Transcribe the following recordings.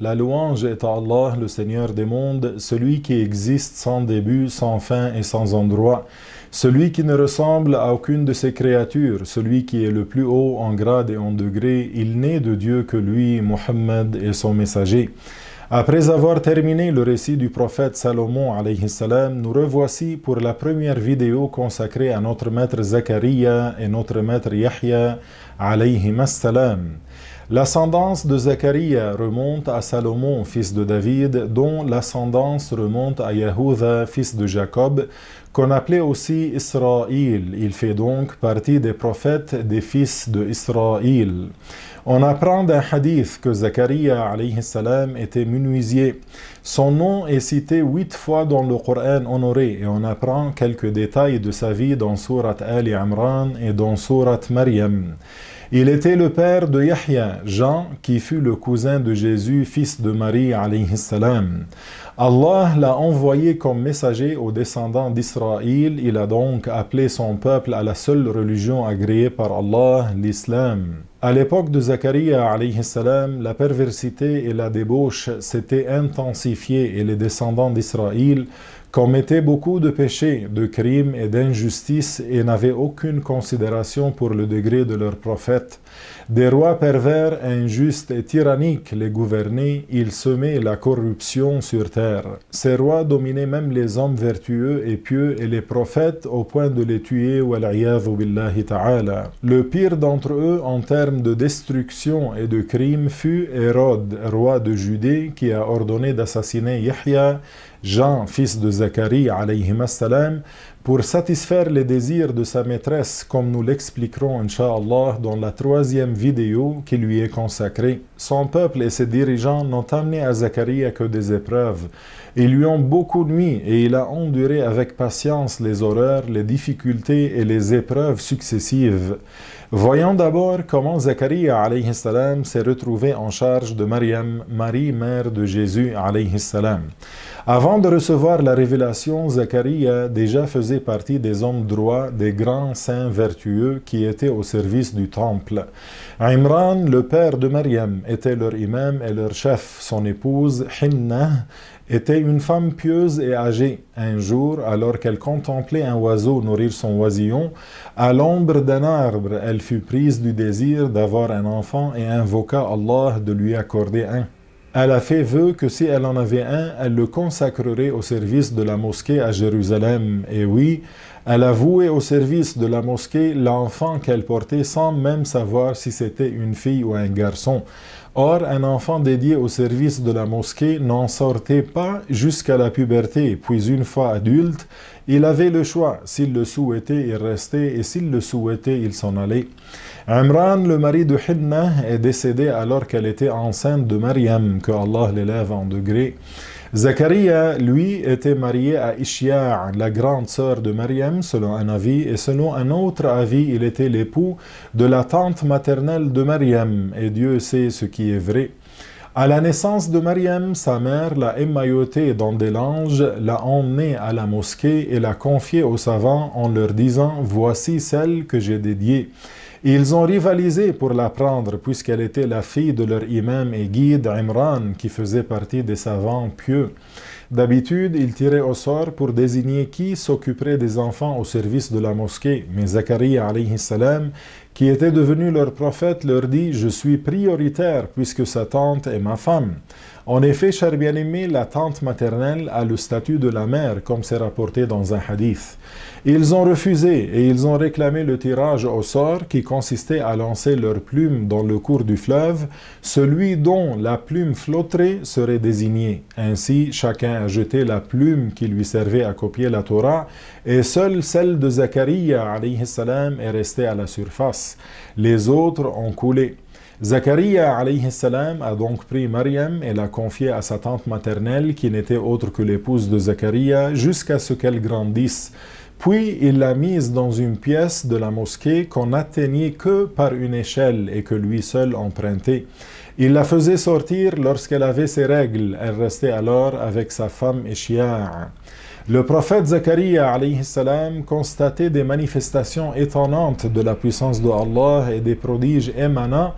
La louange est à Allah, le Seigneur des mondes, celui qui existe sans début, sans fin et sans endroit, celui qui ne ressemble à aucune de ses créatures, celui qui est le plus haut en grade et en degré, il n'est de Dieu que lui, Mohammed et son messager. Après avoir terminé le récit du prophète Salomon salam, nous revoici pour la première vidéo consacrée à notre maître Zachariah et notre maître Yahya salam. L'ascendance de Zachariah remonte à Salomon, fils de David, dont l'ascendance remonte à Yehuda, fils de Jacob, qu'on appelait aussi Israël. Il fait donc partie des prophètes des fils de Israël. On apprend d'un hadith que Zachariah salam était menuisier. Son nom est cité huit fois dans le Coran honoré et on apprend quelques détails de sa vie dans Surat Ali Amran et dans Surat Maryam. Il était le père de Yahya, Jean, qui fut le cousin de Jésus, fils de Marie, alayhi Allah l'a envoyé comme messager aux descendants d'Israël. Il a donc appelé son peuple à la seule religion agréée par Allah, l'islam. À l'époque de salam), la perversité et la débauche s'étaient intensifiées et les descendants d'Israël commettaient beaucoup de péchés, de crimes et d'injustices et n'avaient aucune considération pour le degré de leurs prophètes. Des rois pervers, injustes et tyranniques les gouvernaient, ils semaient la corruption sur terre. Ces rois dominaient même les hommes vertueux et pieux et les prophètes au point de les tuer, Le pire d'entre eux en termes de destruction et de crime fut Hérode, roi de Judée, qui a ordonné d'assassiner Yahya, Jean, fils de Zacharie, alayhi pour satisfaire les désirs de sa maîtresse, comme nous l'expliquerons, Inch'Allah, dans la troisième vidéo qui lui est consacrée. Son peuple et ses dirigeants n'ont amené à Zacharie que des épreuves. Ils lui ont beaucoup nuit, et il a enduré avec patience les horreurs, les difficultés et les épreuves successives. Voyons d'abord comment Zacharie s'est retrouvé en charge de Mariam, Marie, mère de Jésus Avant de recevoir la révélation, Zacharie déjà faisait partie des hommes droits, des grands saints vertueux qui étaient au service du temple. Imran, le père de Mariam, était leur imam et leur chef. Son épouse, Hinnah était une femme pieuse et âgée. Un jour, alors qu'elle contemplait un oiseau nourrir son oisillon, à l'ombre d'un arbre, elle fut prise du désir d'avoir un enfant et invoqua Allah de lui accorder un. Elle a fait vœu que si elle en avait un, elle le consacrerait au service de la mosquée à Jérusalem. Et oui, elle a voué au service de la mosquée l'enfant qu'elle portait sans même savoir si c'était une fille ou un garçon. Or, un enfant dédié au service de la mosquée n'en sortait pas jusqu'à la puberté, puis une fois adulte, il avait le choix. S'il le souhaitait, il restait, et s'il le souhaitait, il s'en allait. Imran, le mari de Hidna, est décédé alors qu'elle était enceinte de Mariam, que Allah l'élève en degré. Zacharia, lui, était marié à Ishia, la grande sœur de Mariam, selon un avis, et selon un autre avis, il était l'époux de la tante maternelle de Mariam, et Dieu sait ce qui est vrai. À la naissance de Mariam, sa mère l'a émaillotée dans des langes, l'a emmenée à la mosquée et l'a confiée aux savants en leur disant Voici celle que j'ai dédiée. Ils ont rivalisé pour la prendre puisqu'elle était la fille de leur imam et guide Imran qui faisait partie des savants pieux. D'habitude, ils tiraient au sort pour désigner qui s'occuperait des enfants au service de la mosquée. Mais Zacharie qui était devenu leur prophète, leur dit « Je suis prioritaire puisque sa tante est ma femme ». En effet, cher bien-aimé, la tante maternelle a le statut de la mère, comme c'est rapporté dans un hadith. Ils ont refusé et ils ont réclamé le tirage au sort qui consistait à lancer leur plume dans le cours du fleuve, celui dont la plume flotterait serait désigné. Ainsi, chacun a jeté la plume qui lui servait à copier la Torah, et seule celle de Zacharia est restée à la surface. Les autres ont coulé. Zakaria alayhi a donc pris Maryam et l'a confiée à sa tante maternelle qui n'était autre que l'épouse de Zakaria, jusqu'à ce qu'elle grandisse. Puis il l'a mise dans une pièce de la mosquée qu'on atteignait que par une échelle et que lui seul empruntait. Il la faisait sortir lorsqu'elle avait ses règles. Elle restait alors avec sa femme Eshia. Le prophète Zacharia salam, constatait des manifestations étonnantes de la puissance de Allah et des prodiges émanants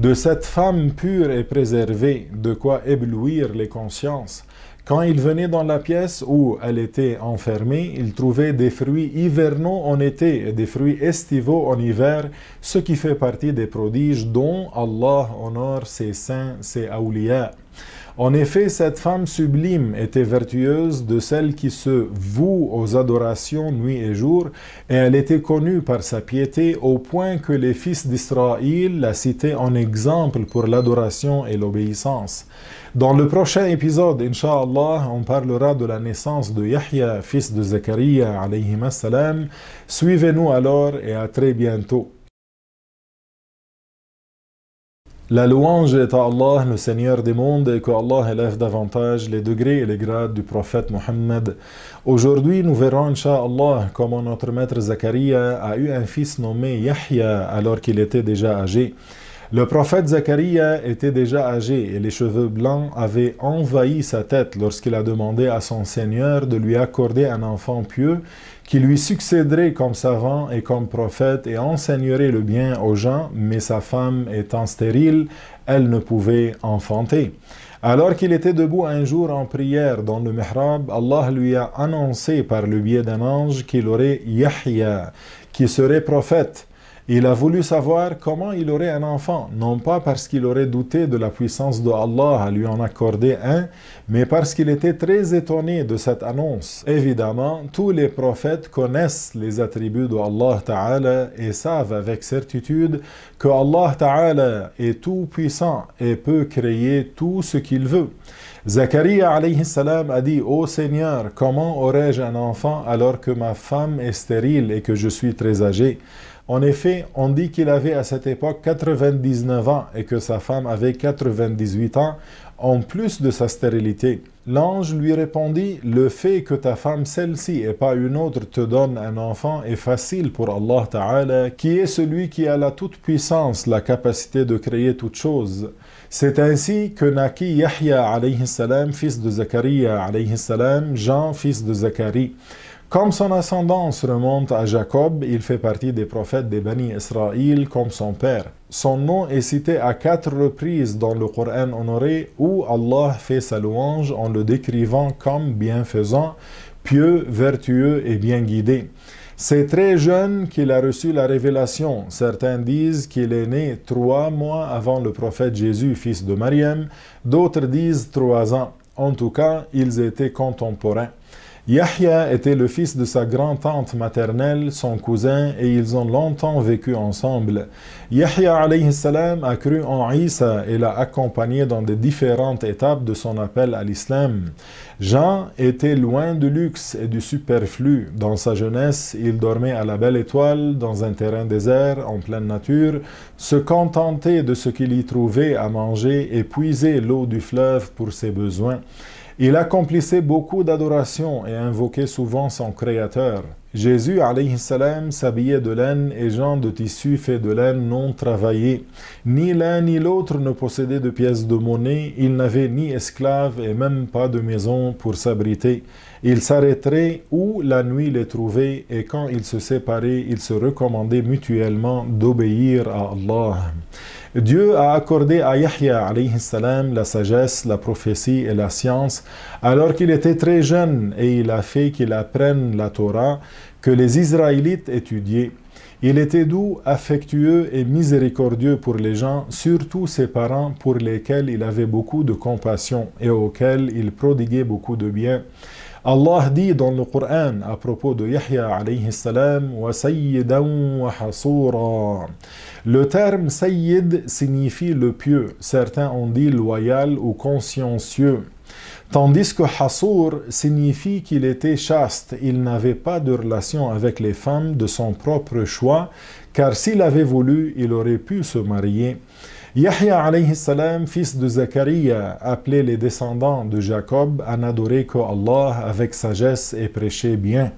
de cette femme pure et préservée, de quoi éblouir les consciences. Quand il venait dans la pièce où elle était enfermée, il trouvait des fruits hivernaux en été et des fruits estivaux en hiver, ce qui fait partie des prodiges dont Allah honore ses saints, ses awliya. En effet, cette femme sublime était vertueuse de celle qui se voue aux adorations nuit et jour, et elle était connue par sa piété au point que les fils d'Israël la citaient en exemple pour l'adoration et l'obéissance. Dans le prochain épisode, Inshallah, on parlera de la naissance de Yahya, fils de Zachariah, alayhi Suivez-nous alors et à très bientôt. La louange est à Allah, le Seigneur des mondes, et que Allah élève davantage les degrés et les grades du prophète Mohammed. Aujourd'hui, nous verrons, Inch'Allah, comment notre maître zacharia a eu un fils nommé Yahya alors qu'il était déjà âgé. Le prophète Zacharia était déjà âgé et les cheveux blancs avaient envahi sa tête lorsqu'il a demandé à son Seigneur de lui accorder un enfant pieux qui lui succéderait comme savant et comme prophète et enseignerait le bien aux gens, mais sa femme étant stérile, elle ne pouvait enfanter. Alors qu'il était debout un jour en prière dans le mihrab, Allah lui a annoncé par le biais d'un ange qu'il aurait Yahya, qui serait prophète. Il a voulu savoir comment il aurait un enfant, non pas parce qu'il aurait douté de la puissance de Allah à lui en accorder un, mais parce qu'il était très étonné de cette annonce. Évidemment, tous les prophètes connaissent les attributs de Allah Ta'ala et savent avec certitude que Allah Ta'ala est tout puissant et peut créer tout ce qu'il veut. Zacharie a dit Ô Seigneur, comment aurais-je un enfant alors que ma femme est stérile et que je suis très âgé en effet, on dit qu'il avait à cette époque 99 ans et que sa femme avait 98 ans, en plus de sa stérilité. L'ange lui répondit, Le fait que ta femme celle-ci et pas une autre te donne un enfant est facile pour Allah Ta'ala, qui est celui qui a la toute-puissance, la capacité de créer toute chose. » C'est ainsi que naquit Yahya, salam, fils de Zachariah, salam, Jean, fils de Zacharie. Comme son ascendance remonte à Jacob, il fait partie des prophètes des Bani Israël comme son père. Son nom est cité à quatre reprises dans le Coran honoré où Allah fait sa louange en le décrivant comme bienfaisant, pieux, vertueux et bien guidé. C'est très jeune qu'il a reçu la révélation. Certains disent qu'il est né trois mois avant le prophète Jésus, fils de Mariam, d'autres disent trois ans. En tout cas, ils étaient contemporains. Yahya était le fils de sa grand-tante maternelle, son cousin, et ils ont longtemps vécu ensemble. Yahya salam a cru en Isa et l'a accompagné dans des différentes étapes de son appel à l'islam. Jean était loin du luxe et du superflu. Dans sa jeunesse, il dormait à la belle étoile, dans un terrain désert, en pleine nature, se contentait de ce qu'il y trouvait à manger et puisait l'eau du fleuve pour ses besoins. Il accomplissait beaucoup d'adorations et invoquait souvent son Créateur. Jésus salam, s'habillait de laine et Jean de Tissus fait de laine non travaillée. Ni l'un ni l'autre ne possédait de pièces de monnaie, il n'avait ni esclaves et même pas de maison pour s'abriter. Ils s'arrêterait où la nuit les trouvait et quand ils se séparaient, ils se recommandaient mutuellement d'obéir à Allah. Dieu a accordé à Yahya la sagesse, la prophétie et la science alors qu'il était très jeune et il a fait qu'il apprenne la Torah que les Israélites étudiaient. Il était doux, affectueux et miséricordieux pour les gens, surtout ses parents pour lesquels il avait beaucoup de compassion et auxquels il prodiguait beaucoup de bien. Allah dit dans le Coran à propos de Yahya alayhi salam wa wa Le terme sayyid signifie le pieux, certains ont dit loyal ou consciencieux. Tandis que hasour » signifie qu'il était chaste, il n'avait pas de relation avec les femmes de son propre choix, car s'il avait voulu, il aurait pu se marier. Yahya alayhi fils de Zacharie, appelait les descendants de Jacob à n'adorer que Allah avec sagesse et prêcher bien.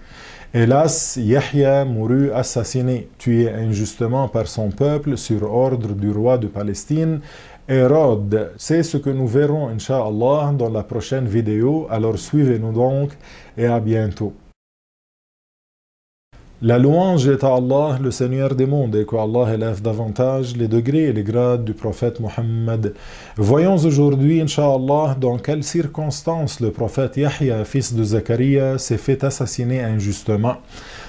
Hélas, Yahya mourut assassiné, tué injustement par son peuple sur ordre du roi de Palestine, Hérode. C'est ce que nous verrons, Inch'Allah, dans la prochaine vidéo. Alors suivez-nous donc et à bientôt. La louange est à Allah, le Seigneur des mondes, et que Allah élève davantage les degrés et les grades du prophète Mohammed. Voyons aujourd'hui, Inch'Allah, dans quelles circonstances le prophète Yahya, fils de Zachariah, s'est fait assassiner injustement.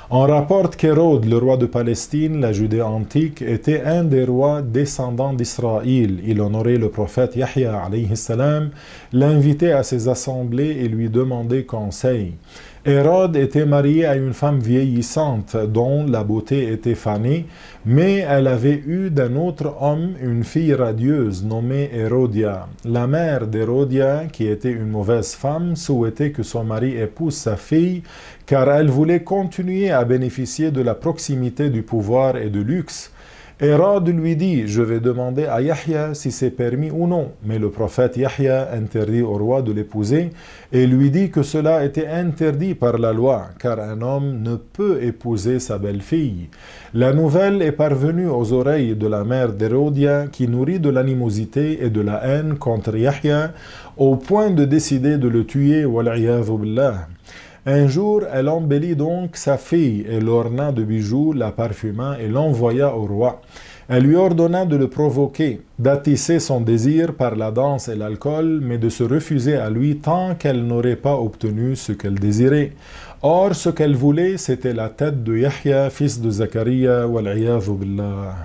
On rapporte qu'Hérode, le roi de Palestine, la Judée antique, était un des rois descendants d'Israël. Il honorait le prophète Yahya, l'invitait à ses assemblées et lui demandait conseil. Hérode était marié à une femme vieillissante dont la beauté était fanée, mais elle avait eu d'un autre homme une fille radieuse nommée Hérodia. La mère d'Hérodia, qui était une mauvaise femme, souhaitait que son mari épouse sa fille car elle voulait continuer à bénéficier de la proximité du pouvoir et du luxe. Hérode lui dit, je vais demander à Yahya si c'est permis ou non. Mais le prophète Yahya interdit au roi de l'épouser et lui dit que cela était interdit par la loi, car un homme ne peut épouser sa belle-fille. La nouvelle est parvenue aux oreilles de la mère d'Hérodia, qui nourrit de l'animosité et de la haine contre Yahya, au point de décider de le tuer, un jour, elle embellit donc sa fille et l'orna de bijoux, la parfuma et l'envoya au roi. Elle lui ordonna de le provoquer, d'attisser son désir par la danse et l'alcool, mais de se refuser à lui tant qu'elle n'aurait pas obtenu ce qu'elle désirait. Or, ce qu'elle voulait, c'était la tête de Yahya, fils de Zachariah, billah.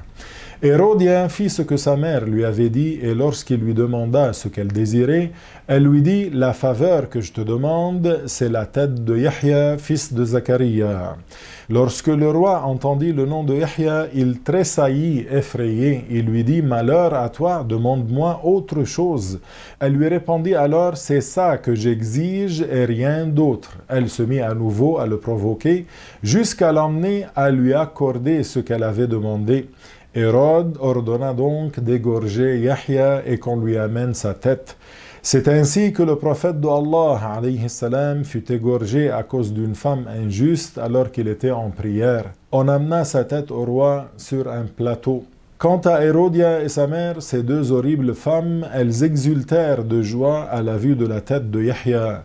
Hérodien fit ce que sa mère lui avait dit, et lorsqu'il lui demanda ce qu'elle désirait, elle lui dit La faveur que je te demande, c'est la tête de Yahya, fils de Zachariah. » Lorsque le roi entendit le nom de Yahya, il tressaillit, effrayé. et lui dit Malheur à toi, demande-moi autre chose. Elle lui répondit alors C'est ça que j'exige et rien d'autre. Elle se mit à nouveau à le provoquer, jusqu'à l'emmener à lui accorder ce qu'elle avait demandé. Hérode ordonna donc d'égorger Yahya et qu'on lui amène sa tête. C'est ainsi que le prophète de Allah fut égorgé à cause d'une femme injuste alors qu'il était en prière. On amena sa tête au roi sur un plateau. Quant à Hérodia et sa mère, ces deux horribles femmes, elles exultèrent de joie à la vue de la tête de Yahya.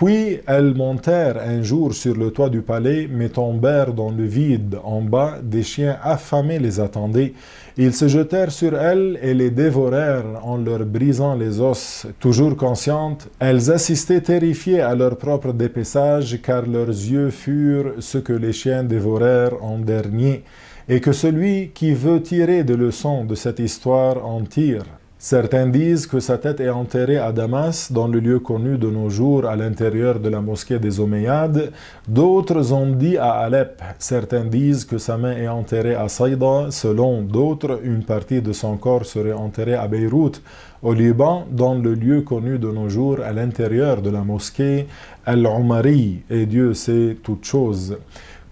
Puis elles montèrent un jour sur le toit du palais, mais tombèrent dans le vide. En bas, des chiens affamés les attendaient. Ils se jetèrent sur elles et les dévorèrent en leur brisant les os. Toujours conscientes, elles assistaient terrifiées à leur propre dépaissage, car leurs yeux furent ce que les chiens dévorèrent en dernier, et que celui qui veut tirer des leçons de cette histoire en tire. Certains disent que sa tête est enterrée à Damas, dans le lieu connu de nos jours à l'intérieur de la mosquée des Omeyyades. D'autres ont dit à Alep. Certains disent que sa main est enterrée à Saïda. Selon d'autres, une partie de son corps serait enterrée à Beyrouth, au Liban, dans le lieu connu de nos jours à l'intérieur de la mosquée Al-Umari. Et Dieu sait toutes choses.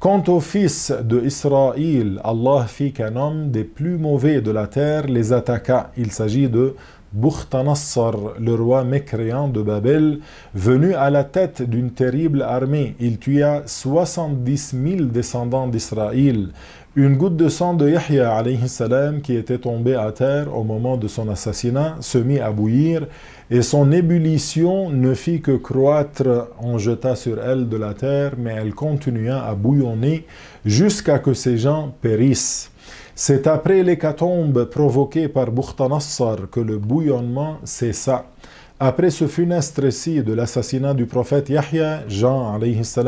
Quant aux fils de Israël, Allah fit qu'un homme des plus mauvais de la terre les attaqua. Il s'agit de Bouchtanassar, le roi mécréant de Babel, venu à la tête d'une terrible armée. Il tua 70 000 descendants d'Israël. Une goutte de sang de Yahya, salam, qui était tombée à terre au moment de son assassinat, se mit à bouillir et son ébullition ne fit que croître, on jeta sur elle de la terre, mais elle continua à bouillonner jusqu'à que ces gens périssent. C'est après l'hécatombe provoquée par Bukhtanassar que le bouillonnement cessa. Après ce funeste récit de l'assassinat du prophète Yahya, Jean a.s.,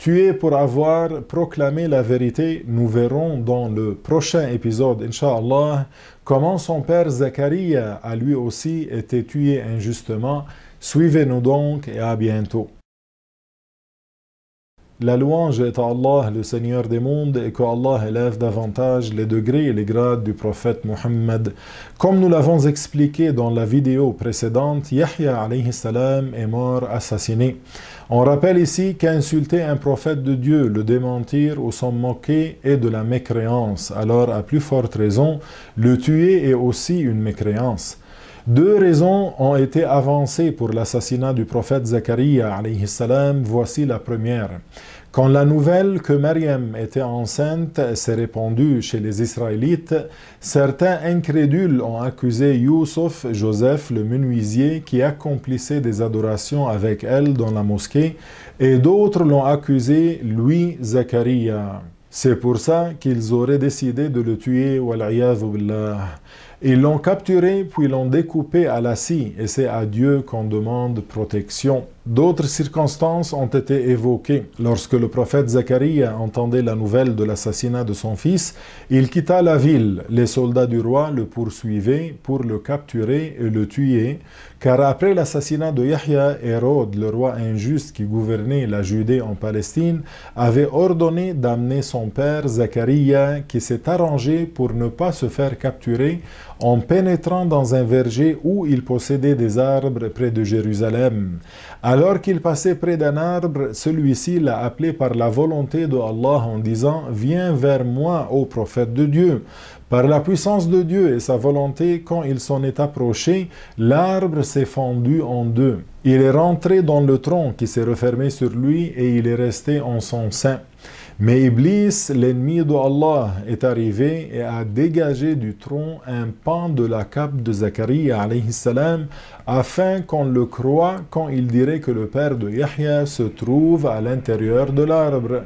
tué pour avoir proclamé la vérité. Nous verrons dans le prochain épisode, Inch'Allah, comment son père Zacharie a lui aussi été tué injustement. Suivez-nous donc et à bientôt. La louange est à Allah, le Seigneur des mondes, et qu'Allah élève davantage les degrés et les grades du prophète Mohammed. Comme nous l'avons expliqué dans la vidéo précédente, Yahya salam est mort assassiné. On rappelle ici qu'insulter un prophète de Dieu, le démentir ou s'en moquer est de la mécréance. Alors, à plus forte raison, le tuer est aussi une mécréance. Deux raisons ont été avancées pour l'assassinat du prophète Zacharie Zacharia. Voici la première. Quand la nouvelle que Mariam était enceinte s'est répandue chez les Israélites, certains incrédules ont accusé Youssef, Joseph le menuisier, qui accomplissait des adorations avec elle dans la mosquée, et d'autres l'ont accusé, lui, Zacharia. C'est pour ça qu'ils auraient décidé de le tuer, Ils l'ont capturé puis l'ont découpé à la scie, et c'est à Dieu qu'on demande protection. D'autres circonstances ont été évoquées. Lorsque le prophète Zacharie entendait la nouvelle de l'assassinat de son fils, il quitta la ville. Les soldats du roi le poursuivaient pour le capturer et le tuer, car après l'assassinat de Yahya, Hérode, le roi injuste qui gouvernait la Judée en Palestine, avait ordonné d'amener son père Zacharie, qui s'est arrangé pour ne pas se faire capturer en pénétrant dans un verger où il possédait des arbres près de Jérusalem. Alors qu'il passait près d'un arbre, celui-ci l'a appelé par la volonté de Allah en disant « Viens vers moi, ô prophète de Dieu ». Par la puissance de Dieu et sa volonté, quand il s'en est approché, l'arbre s'est fendu en deux. Il est rentré dans le tronc qui s'est refermé sur lui et il est resté en son sein. Mais Iblis, l'ennemi d'Allah, Allah, est arrivé et a dégagé du tronc un pan de la cape de Zacharie salam, afin qu'on le croie quand il dirait que le père de Yahya se trouve à l'intérieur de l'arbre.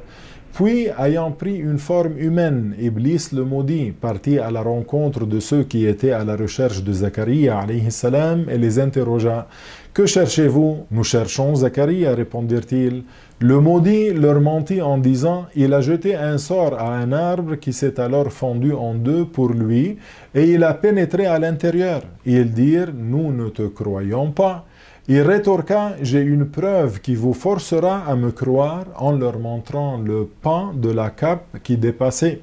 Puis, ayant pris une forme humaine, Iblis le maudit, partit à la rencontre de ceux qui étaient à la recherche de Zacharie salam, et les interrogea. Que cherchez-vous Nous cherchons Zacharie, répondirent-ils. Le maudit leur mentit en disant, il a jeté un sort à un arbre qui s'est alors fendu en deux pour lui, et il a pénétré à l'intérieur. Ils dirent, nous ne te croyons pas. Il rétorqua, j'ai une preuve qui vous forcera à me croire en leur montrant le pan de la cape qui dépassait.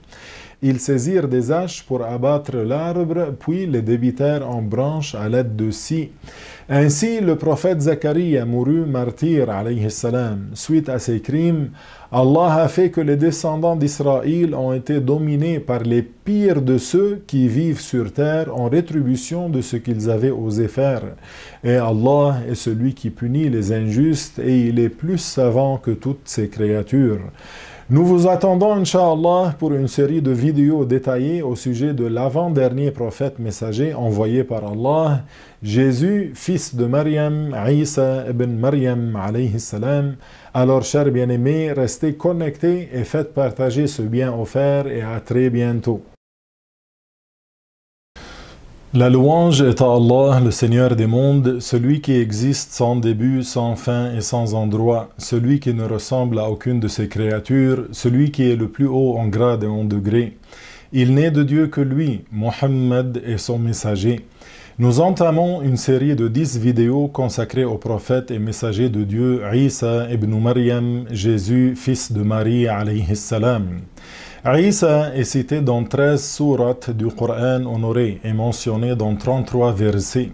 Ils saisirent des haches pour abattre l'arbre, puis les débitèrent en branches à l'aide de scie. Ainsi, le prophète Zacharie a mouru martyr, salam. Suite à ses crimes, Allah a fait que les descendants d'Israël ont été dominés par les pires de ceux qui vivent sur terre en rétribution de ce qu'ils avaient osé faire. Et Allah est celui qui punit les injustes et il est plus savant que toutes ses créatures. Nous vous attendons, incha'Allah, pour une série de vidéos détaillées au sujet de l'avant-dernier prophète messager envoyé par Allah, Jésus, fils de Maryam, Isa ibn Maryam, alayhi salam. Alors, chers bien-aimés, restez connectés et faites partager ce bien offert et à très bientôt. La louange est à Allah, le Seigneur des mondes, celui qui existe sans début, sans fin et sans endroit, celui qui ne ressemble à aucune de ses créatures, celui qui est le plus haut en grade et en degré. Il n'est de Dieu que lui, Mohammed et son messager. Nous entamons une série de dix vidéos consacrées aux prophètes et messagers de Dieu, Isa ibn Maryam, Jésus, fils de Marie, alayhi salam. Isa est cité dans 13 sourates du Coran honoré et mentionné dans 33 versets.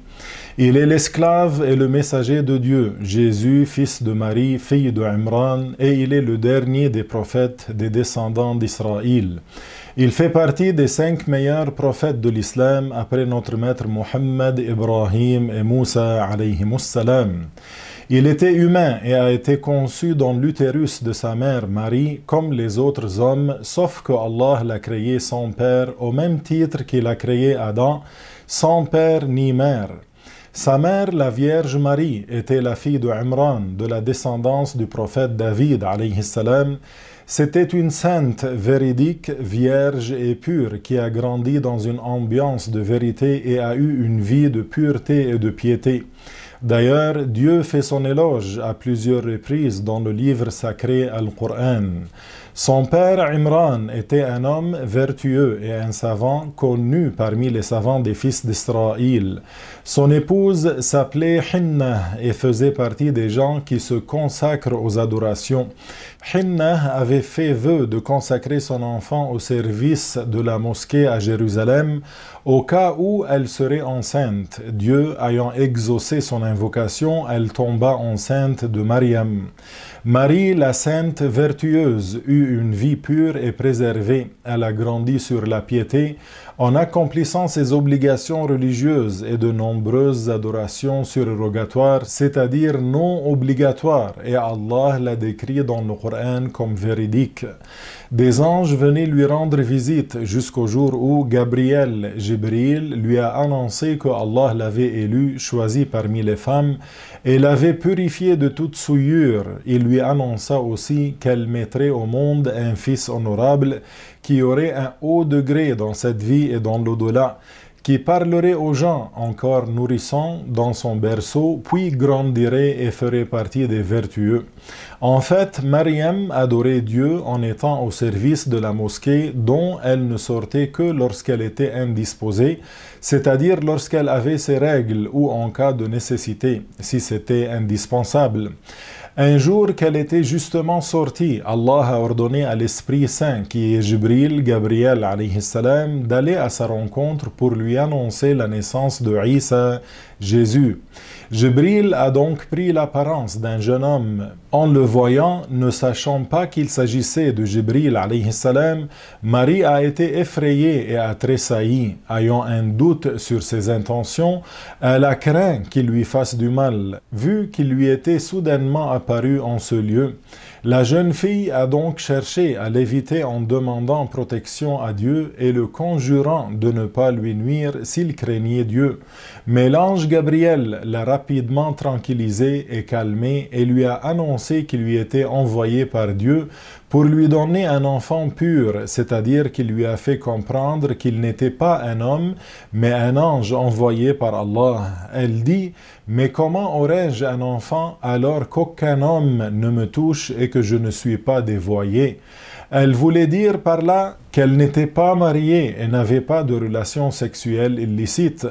Il est l'esclave et le messager de Dieu, Jésus, fils de Marie, fille de Imran, et il est le dernier des prophètes des descendants d'Israël. Il fait partie des cinq meilleurs prophètes de l'islam après notre maître Mohammed, Ibrahim et Moussa salam. Il était humain et a été conçu dans l'utérus de sa mère Marie comme les autres hommes, sauf que Allah l'a créé sans père au même titre qu'il a créé Adam, sans père ni mère. Sa mère, la Vierge Marie, était la fille de Imran, de la descendance du prophète David. C'était une sainte véridique, vierge et pure, qui a grandi dans une ambiance de vérité et a eu une vie de pureté et de piété. D'ailleurs, Dieu fait son éloge à plusieurs reprises dans le livre sacré Al-Qur'an. Son père Imran était un homme vertueux et un savant connu parmi les savants des fils d'Israël. Son épouse s'appelait Hinna et faisait partie des gens qui se consacrent aux adorations. Hinna avait fait vœu de consacrer son enfant au service de la mosquée à Jérusalem au cas où elle serait enceinte. Dieu ayant exaucé son invocation, elle tomba enceinte de Mariam. Marie, la sainte vertueuse, eut une vie pure et préservée. Elle a grandi sur la piété, en accomplissant ses obligations religieuses et de nombreuses adorations surrogatoires, c'est-à-dire non obligatoires, et Allah la décrit dans le Coran comme véridique. Des anges venaient lui rendre visite jusqu'au jour où Gabriel Jibril lui a annoncé que Allah l'avait élu, choisi parmi les femmes, et l'avait purifié de toute souillure. Il lui annonça aussi qu'elle mettrait au monde un fils honorable qui aurait un haut degré dans cette vie et dans l'au-delà qui parlerait aux gens encore nourrissant, dans son berceau, puis grandirait et ferait partie des vertueux. En fait, Mariam adorait Dieu en étant au service de la mosquée dont elle ne sortait que lorsqu'elle était indisposée, c'est-à-dire lorsqu'elle avait ses règles ou en cas de nécessité, si c'était indispensable un jour qu'elle était justement sortie, Allah a ordonné à l'Esprit Saint, qui est Jibril, Gabriel, d'aller à sa rencontre pour lui annoncer la naissance de Isa, Jésus. Jibril a donc pris l'apparence d'un jeune homme. En le voyant, ne sachant pas qu'il s'agissait de Jibril Marie a été effrayée et a tressailli. Ayant un doute sur ses intentions, elle a craint qu'il lui fasse du mal, vu qu'il lui était soudainement apparu en ce lieu. La jeune fille a donc cherché à l'éviter en demandant protection à Dieu et le conjurant de ne pas lui nuire s'il craignait Dieu. Mais l'ange Gabriel l'a rapidement tranquillisée et calmée et lui a annoncé qu'il lui était envoyé par Dieu pour lui donner un enfant pur, c'est-à-dire qu'il lui a fait comprendre qu'il n'était pas un homme, mais un ange envoyé par Allah. Elle dit, mais comment aurais-je un enfant alors qu'aucun homme ne me touche et que je ne suis pas dévoyé elle voulait dire par là qu'elle n'était pas mariée et n'avait pas de relations sexuelles illicites.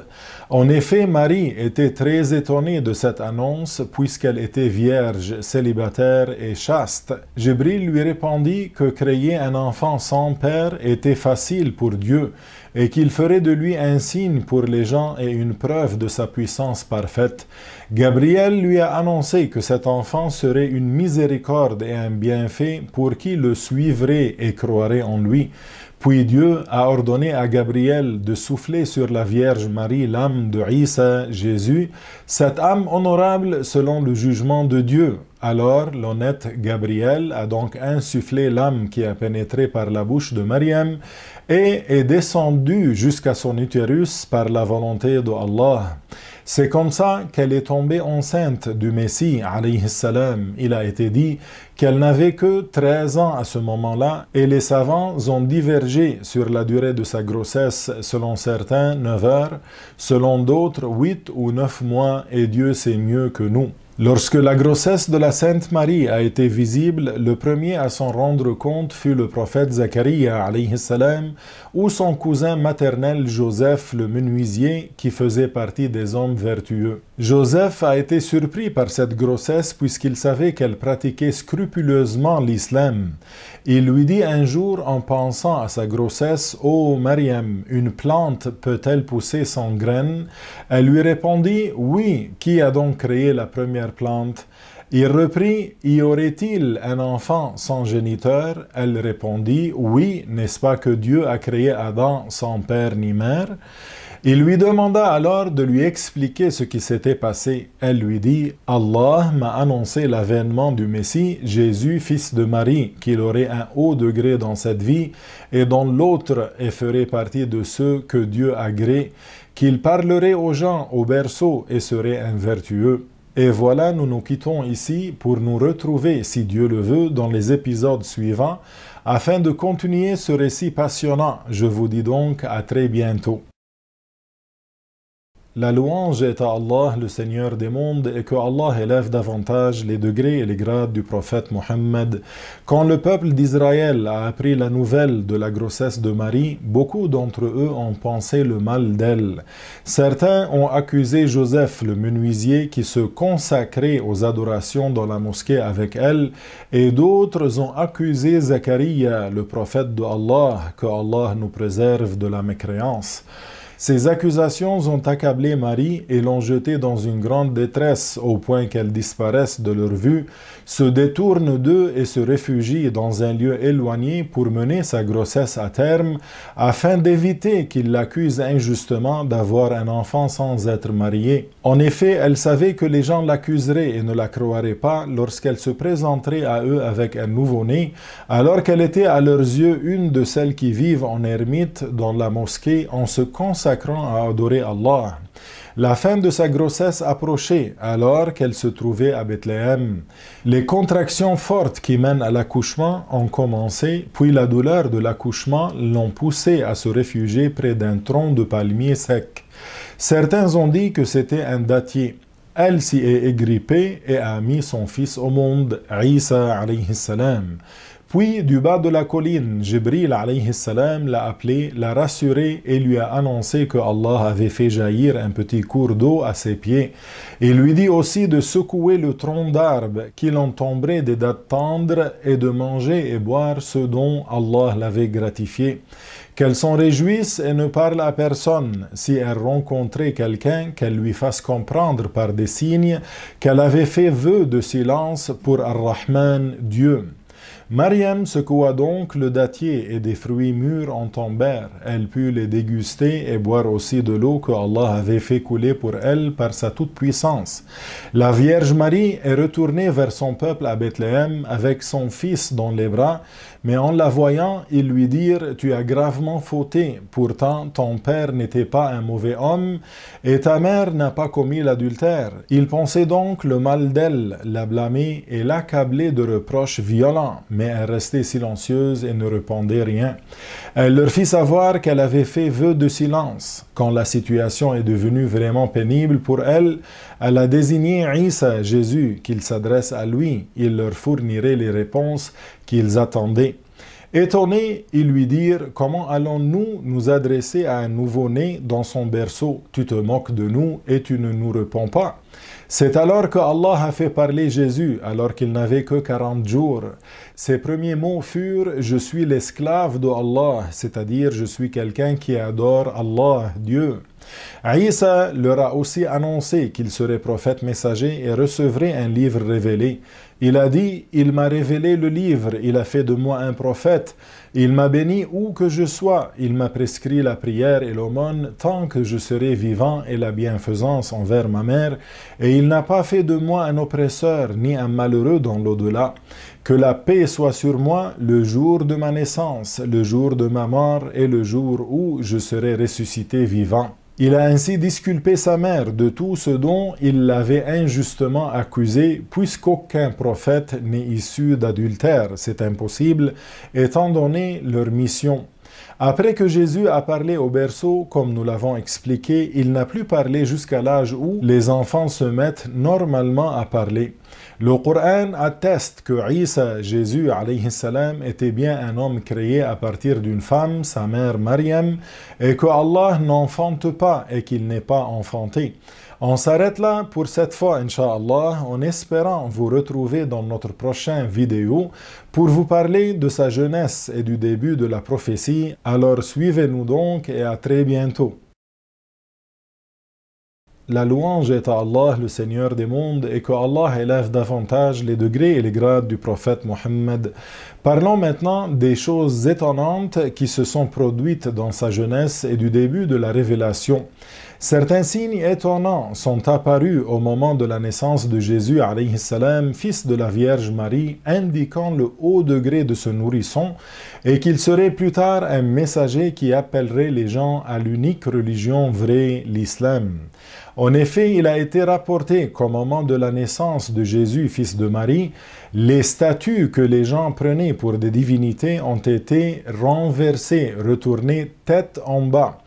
En effet, Marie était très étonnée de cette annonce puisqu'elle était vierge, célibataire et chaste. Gébril lui répondit que créer un enfant sans père était facile pour Dieu et qu'il ferait de lui un signe pour les gens et une preuve de sa puissance parfaite, Gabriel lui a annoncé que cet enfant serait une miséricorde et un bienfait pour qui le suivrait et croirait en lui. Puis Dieu a ordonné à Gabriel de souffler sur la Vierge Marie l'âme de Isa, Jésus, cette âme honorable selon le jugement de Dieu. Alors l'honnête Gabriel a donc insufflé l'âme qui a pénétré par la bouche de Mariam et est descendue jusqu'à son utérus par la volonté d'Allah. C'est comme ça qu'elle est tombée enceinte du Messie, alayhi salam. Il a été dit qu'elle n'avait que 13 ans à ce moment-là, et les savants ont divergé sur la durée de sa grossesse, selon certains 9 heures, selon d'autres 8 ou 9 mois, et Dieu sait mieux que nous. Lorsque la grossesse de la Sainte Marie a été visible, le premier à s'en rendre compte fut le prophète Zacharie, ou son cousin maternel Joseph le menuisier qui faisait partie des hommes vertueux. Joseph a été surpris par cette grossesse puisqu'il savait qu'elle pratiquait scrupuleusement l'islam il lui dit un jour en pensant à sa grossesse, Ô oh, Mariam, une plante peut-elle pousser sans graines Elle lui répondit, Oui, qui a donc créé la première plante il reprit, Y aurait-il un enfant sans géniteur Elle répondit, Oui, n'est-ce pas que Dieu a créé Adam sans père ni mère il lui demanda alors de lui expliquer ce qui s'était passé. Elle lui dit, Allah m'a annoncé l'avènement du Messie, Jésus, fils de Marie, qu'il aurait un haut degré dans cette vie et dans l'autre et ferait partie de ceux que Dieu agrée, qu'il parlerait aux gens au berceau et serait un vertueux. Et voilà, nous nous quittons ici pour nous retrouver, si Dieu le veut, dans les épisodes suivants, afin de continuer ce récit passionnant. Je vous dis donc à très bientôt. La louange est à Allah, le Seigneur des mondes, et que Allah élève davantage les degrés et les grades du prophète Mohammed. Quand le peuple d'Israël a appris la nouvelle de la grossesse de Marie, beaucoup d'entre eux ont pensé le mal d'elle. Certains ont accusé Joseph, le menuisier, qui se consacrait aux adorations dans la mosquée avec elle, et d'autres ont accusé Zachariah, le prophète de Allah, que Allah nous préserve de la mécréance. Ces accusations ont accablé Marie et l'ont jetée dans une grande détresse au point qu'elle disparaisse de leur vue, se détourne d'eux et se réfugie dans un lieu éloigné pour mener sa grossesse à terme afin d'éviter qu'ils l'accusent injustement d'avoir un enfant sans être mariée. En effet, elle savait que les gens l'accuseraient et ne la croiraient pas lorsqu'elle se présenterait à eux avec un nouveau-né, alors qu'elle était à leurs yeux une de celles qui vivent en ermite dans la mosquée en se consacrant à adorer Allah. La fin de sa grossesse approchait alors qu'elle se trouvait à Bethléem. Les contractions fortes qui mènent à l'accouchement ont commencé, puis la douleur de l'accouchement l'ont poussée à se réfugier près d'un tronc de palmier sec. Certains ont dit que c'était un dattier. Elle s'y est égrippée et a mis son fils au monde, Isa alayhi salam. « Oui, du bas de la colline, Jibril alayhi salam l'a appelé, l'a rassuré et lui a annoncé que Allah avait fait jaillir un petit cours d'eau à ses pieds. Il lui dit aussi de secouer le tronc d'arbre qu'il entombrait des dattes tendres et de manger et boire ce dont Allah l'avait gratifié. Qu'elle s'en réjouisse et ne parle à personne. Si elle rencontrait quelqu'un, qu'elle lui fasse comprendre par des signes qu'elle avait fait vœu de silence pour Ar-Rahman, Dieu. Mariam secoua donc le dattier, et des fruits mûrs en tombèrent. Elle put les déguster et boire aussi de l'eau que Allah avait fait couler pour elle par sa toute-puissance. La Vierge Marie est retournée vers son peuple à Bethléem avec son fils dans les bras, mais en la voyant, ils lui dirent Tu as gravement fauté, pourtant ton père n'était pas un mauvais homme, et ta mère n'a pas commis l'adultère. Ils pensaient donc le mal d'elle, la blâmer et l'accabler de reproches violents, mais elle restait silencieuse et ne répondait rien. Elle leur fit savoir qu'elle avait fait vœu de silence. Quand la situation est devenue vraiment pénible pour elle, elle a désigné Isa, Jésus, qu'il s'adresse à lui. Il leur fournirait les réponses qu'ils attendaient. Étonnés, ils lui dirent Comment allons-nous nous adresser à un nouveau-né dans son berceau Tu te moques de nous et tu ne nous réponds pas. C'est alors que Allah a fait parler Jésus, alors qu'il n'avait que 40 jours. Ses premiers mots furent Je suis l'esclave de Allah, c'est-à-dire je suis quelqu'un qui adore Allah, Dieu. Isa leur a aussi annoncé qu'il serait prophète messager et recevrait un livre révélé. Il a dit, il m'a révélé le livre, il a fait de moi un prophète, il m'a béni où que je sois, il m'a prescrit la prière et l'aumône tant que je serai vivant et la bienfaisance envers ma mère, et il n'a pas fait de moi un oppresseur ni un malheureux dans l'au-delà. Que la paix soit sur moi le jour de ma naissance, le jour de ma mort et le jour où je serai ressuscité vivant. Il a ainsi disculpé sa mère de tout ce dont il l'avait injustement accusé, puisqu'aucun prophète n'est issu d'adultère, c'est impossible, étant donné leur mission. Après que Jésus a parlé au berceau, comme nous l'avons expliqué, il n'a plus parlé jusqu'à l'âge où les enfants se mettent normalement à parler. Le Coran atteste que Isa, Jésus, était bien un homme créé à partir d'une femme, sa mère Mariam, et que Allah n'enfante pas et qu'il n'est pas enfanté. On s'arrête là pour cette fois, Inch'Allah, en espérant vous retrouver dans notre prochaine vidéo pour vous parler de sa jeunesse et du début de la prophétie. Alors suivez-nous donc et à très bientôt la louange est à Allah, le Seigneur des mondes, et que Allah élève davantage les degrés et les grades du prophète Mohammed. Parlons maintenant des choses étonnantes qui se sont produites dans sa jeunesse et du début de la révélation. Certains signes étonnants sont apparus au moment de la naissance de Jésus, salam, fils de la Vierge Marie, indiquant le haut degré de ce nourrisson et qu'il serait plus tard un messager qui appellerait les gens à l'unique religion vraie, l'islam. En effet, il a été rapporté qu'au moment de la naissance de Jésus, fils de Marie, les statues que les gens prenaient pour des divinités ont été renversées, retournées tête en bas.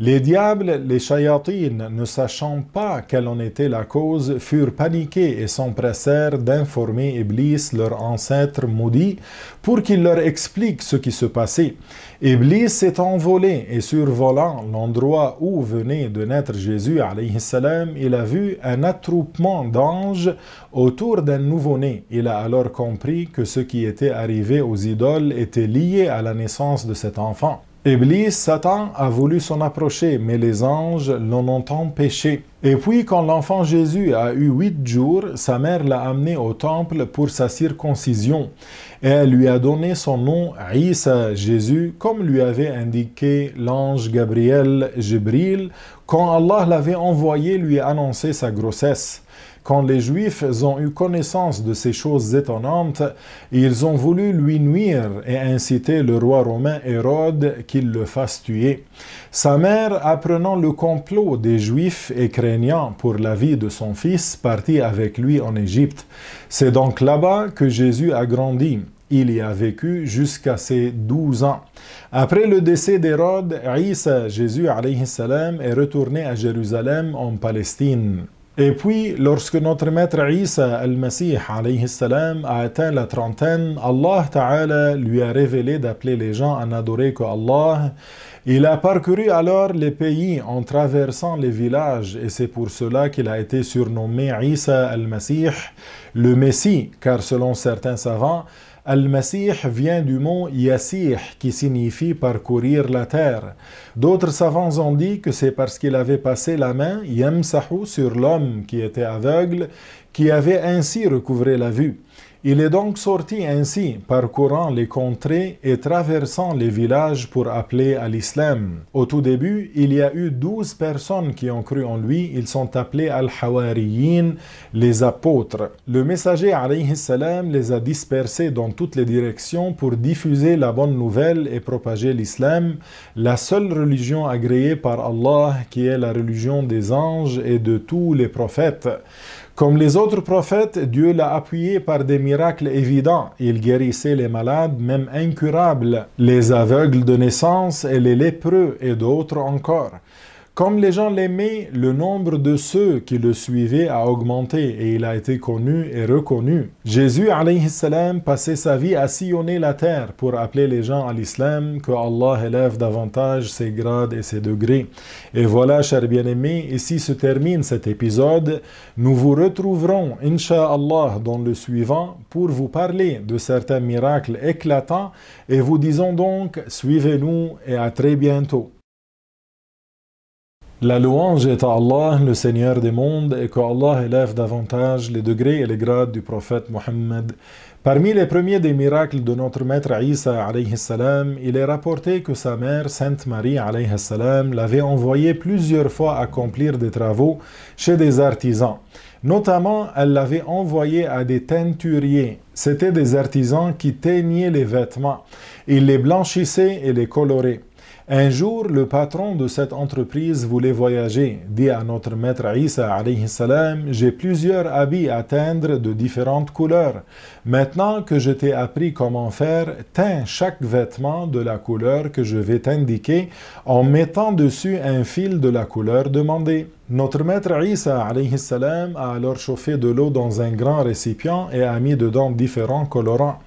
Les diables, les chayatines, ne sachant pas quelle en était la cause, furent paniqués et s'empressèrent d'informer Iblis, leur ancêtre maudit, pour qu'il leur explique ce qui se passait. Iblis s'est envolé et survolant l'endroit où venait de naître Jésus, salam, il a vu un attroupement d'anges autour d'un nouveau-né. Il a alors compris que ce qui était arrivé aux idoles était lié à la naissance de cet enfant. Eblis, Satan a voulu s'en approcher, mais les anges l'ont ont empêché. Et puis, quand l'enfant Jésus a eu huit jours, sa mère l'a amené au temple pour sa circoncision. elle lui a donné son nom, Isa, Jésus, comme lui avait indiqué l'ange Gabriel, Jibril, quand Allah l'avait envoyé lui annoncer sa grossesse. Quand les Juifs ont eu connaissance de ces choses étonnantes, ils ont voulu lui nuire et inciter le roi romain Hérode qu'il le fasse tuer. Sa mère, apprenant le complot des Juifs et craignant pour la vie de son fils, partit avec lui en Égypte. C'est donc là-bas que Jésus a grandi. Il y a vécu jusqu'à ses douze ans. Après le décès d'Hérode, Isa, Jésus, est retourné à Jérusalem en Palestine. Et puis, lorsque notre maître Isa al-Masih a atteint la trentaine, Allah Ta'ala lui a révélé d'appeler les gens à n'adorer que Allah. Il a parcouru alors les pays en traversant les villages et c'est pour cela qu'il a été surnommé Isa al-Masih, le Messie, car selon certains savants, Al-Masih vient du mot Yassih qui signifie parcourir la terre. D'autres savants ont dit que c'est parce qu'il avait passé la main Yamsahu sur l'homme qui était aveugle, qui avait ainsi recouvré la vue. Il est donc sorti ainsi, parcourant les contrées et traversant les villages pour appeler à l'islam. Au tout début, il y a eu douze personnes qui ont cru en lui. Ils sont appelés al-Hawariyin, les apôtres. Le messager salam, les a dispersés dans toutes les directions pour diffuser la bonne nouvelle et propager l'islam, la seule religion agréée par Allah qui est la religion des anges et de tous les prophètes. Comme les autres prophètes, Dieu l'a appuyé par des miracles évidents. Il guérissait les malades, même incurables, les aveugles de naissance et les lépreux et d'autres encore. Comme les gens l'aimaient, le nombre de ceux qui le suivaient a augmenté et il a été connu et reconnu. Jésus salam, passait sa vie à sillonner la terre pour appeler les gens à l'islam, que Allah élève davantage ses grades et ses degrés. Et voilà, chers bien-aimés, ici se termine cet épisode. Nous vous retrouverons, Allah, dans le suivant pour vous parler de certains miracles éclatants et vous disons donc, suivez-nous et à très bientôt. La louange est à Allah, le Seigneur des mondes, et que Allah élève davantage les degrés et les grades du prophète Mohammed. Parmi les premiers des miracles de notre maître Isa salam, il est rapporté que sa mère Sainte Marie l'avait envoyé plusieurs fois accomplir des travaux chez des artisans. Notamment, elle l'avait envoyé à des teinturiers. C'étaient des artisans qui teignaient les vêtements. Ils les blanchissaient et les coloraient. Un jour, le patron de cette entreprise voulait voyager, dit à notre maître Isa salam, j'ai plusieurs habits à teindre de différentes couleurs. Maintenant que je t'ai appris comment faire, teins chaque vêtement de la couleur que je vais t'indiquer en mettant dessus un fil de la couleur demandée. Notre maître Isa a alors chauffé de l'eau dans un grand récipient et a mis dedans différents colorants.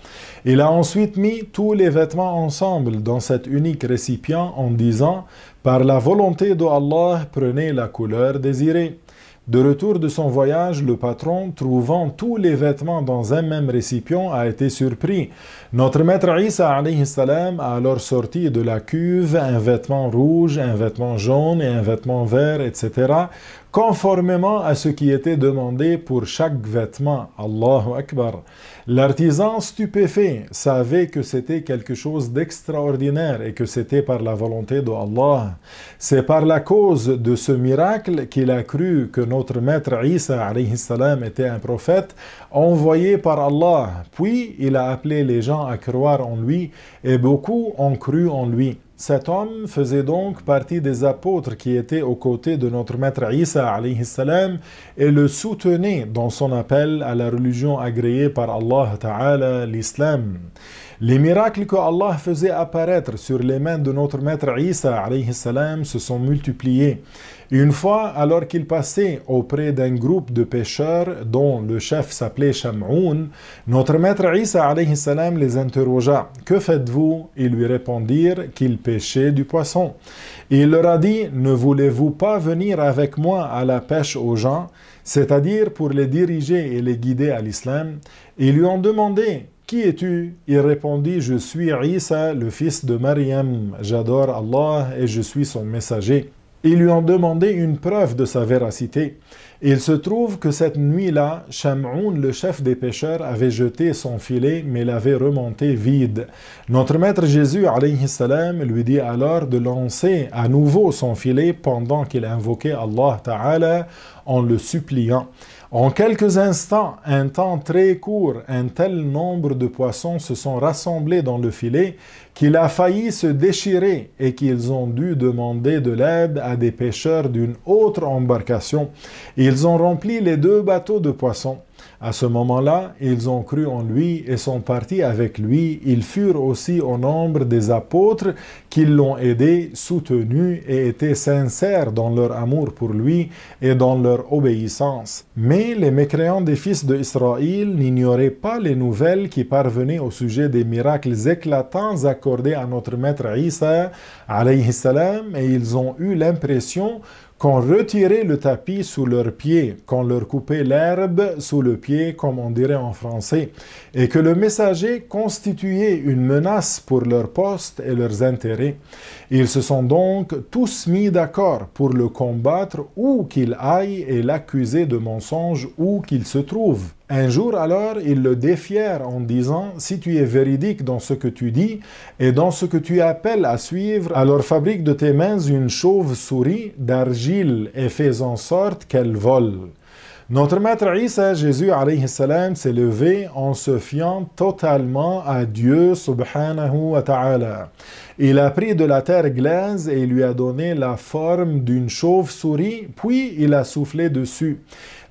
Il a ensuite mis tous les vêtements ensemble dans cet unique récipient en disant Par la volonté d'Allah, Allah, prenez la couleur désirée. De retour de son voyage, le patron, trouvant tous les vêtements dans un même récipient, a été surpris. Notre maître Isa a alors sorti de la cuve un vêtement rouge, un vêtement jaune et un vêtement vert, etc conformément à ce qui était demandé pour chaque vêtement. Allahu Akbar. L'artisan stupéfait savait que c'était quelque chose d'extraordinaire et que c'était par la volonté de Allah. C'est par la cause de ce miracle qu'il a cru que notre maître Isa salam, était un prophète envoyé par Allah. Puis il a appelé les gens à croire en lui et beaucoup ont cru en lui. Cet homme faisait donc partie des apôtres qui étaient aux côtés de notre maître Isa salam et le soutenait dans son appel à la religion agréée par Allah Ta'ala, l'islam. Les miracles que Allah faisait apparaître sur les mains de notre maître Isa salam se sont multipliés une fois, alors qu'il passait auprès d'un groupe de pêcheurs dont le chef s'appelait Shamoun, notre maître Isa les interrogea Que faites-vous Ils lui répondirent qu'ils pêchaient du poisson. Il leur a dit Ne voulez-vous pas venir avec moi à la pêche aux gens, c'est-à-dire pour les diriger et les guider à l'islam Ils lui ont demandé qui es-tu Il répondit, je suis Isa, le fils de Mariam. J'adore Allah et je suis son messager. Ils lui ont demandé une preuve de sa véracité. Il se trouve que cette nuit-là, Shamoun, le chef des pêcheurs, avait jeté son filet mais l'avait remonté vide. Notre maître Jésus salam, lui dit alors de lancer à nouveau son filet pendant qu'il invoquait Allah Ta'ala en le suppliant. En quelques instants, un temps très court, un tel nombre de poissons se sont rassemblés dans le filet qu'il a failli se déchirer et qu'ils ont dû demander de l'aide à des pêcheurs d'une autre embarcation. Ils ont rempli les deux bateaux de poissons. À ce moment-là, ils ont cru en lui et sont partis avec lui. Ils furent aussi au nombre des apôtres qui l'ont aidé, soutenu et étaient sincères dans leur amour pour lui et dans leur obéissance. Mais les mécréants des fils d'Israël n'ignoraient pas les nouvelles qui parvenaient au sujet des miracles éclatants accordés à notre maître Isa, et ils ont eu l'impression qu'on retirait le tapis sous leurs pieds, qu'on leur coupait l'herbe sous le pied, comme on dirait en français, et que le messager constituait une menace pour leur poste et leurs intérêts. Ils se sont donc tous mis d'accord pour le combattre où qu'il aille et l'accuser de mensonge où qu'il se trouve. Un jour alors, ils le défièrent en disant Si tu es véridique dans ce que tu dis et dans ce que tu appelles à suivre, alors fabrique de tes mains une chauve-souris d'argile et fais en sorte qu'elle vole. Notre maître Isa, Jésus alayhi s'est levé en se fiant totalement à Dieu subhanahu wa ta'ala. Il a pris de la terre glaise et lui a donné la forme d'une chauve-souris, puis il a soufflé dessus.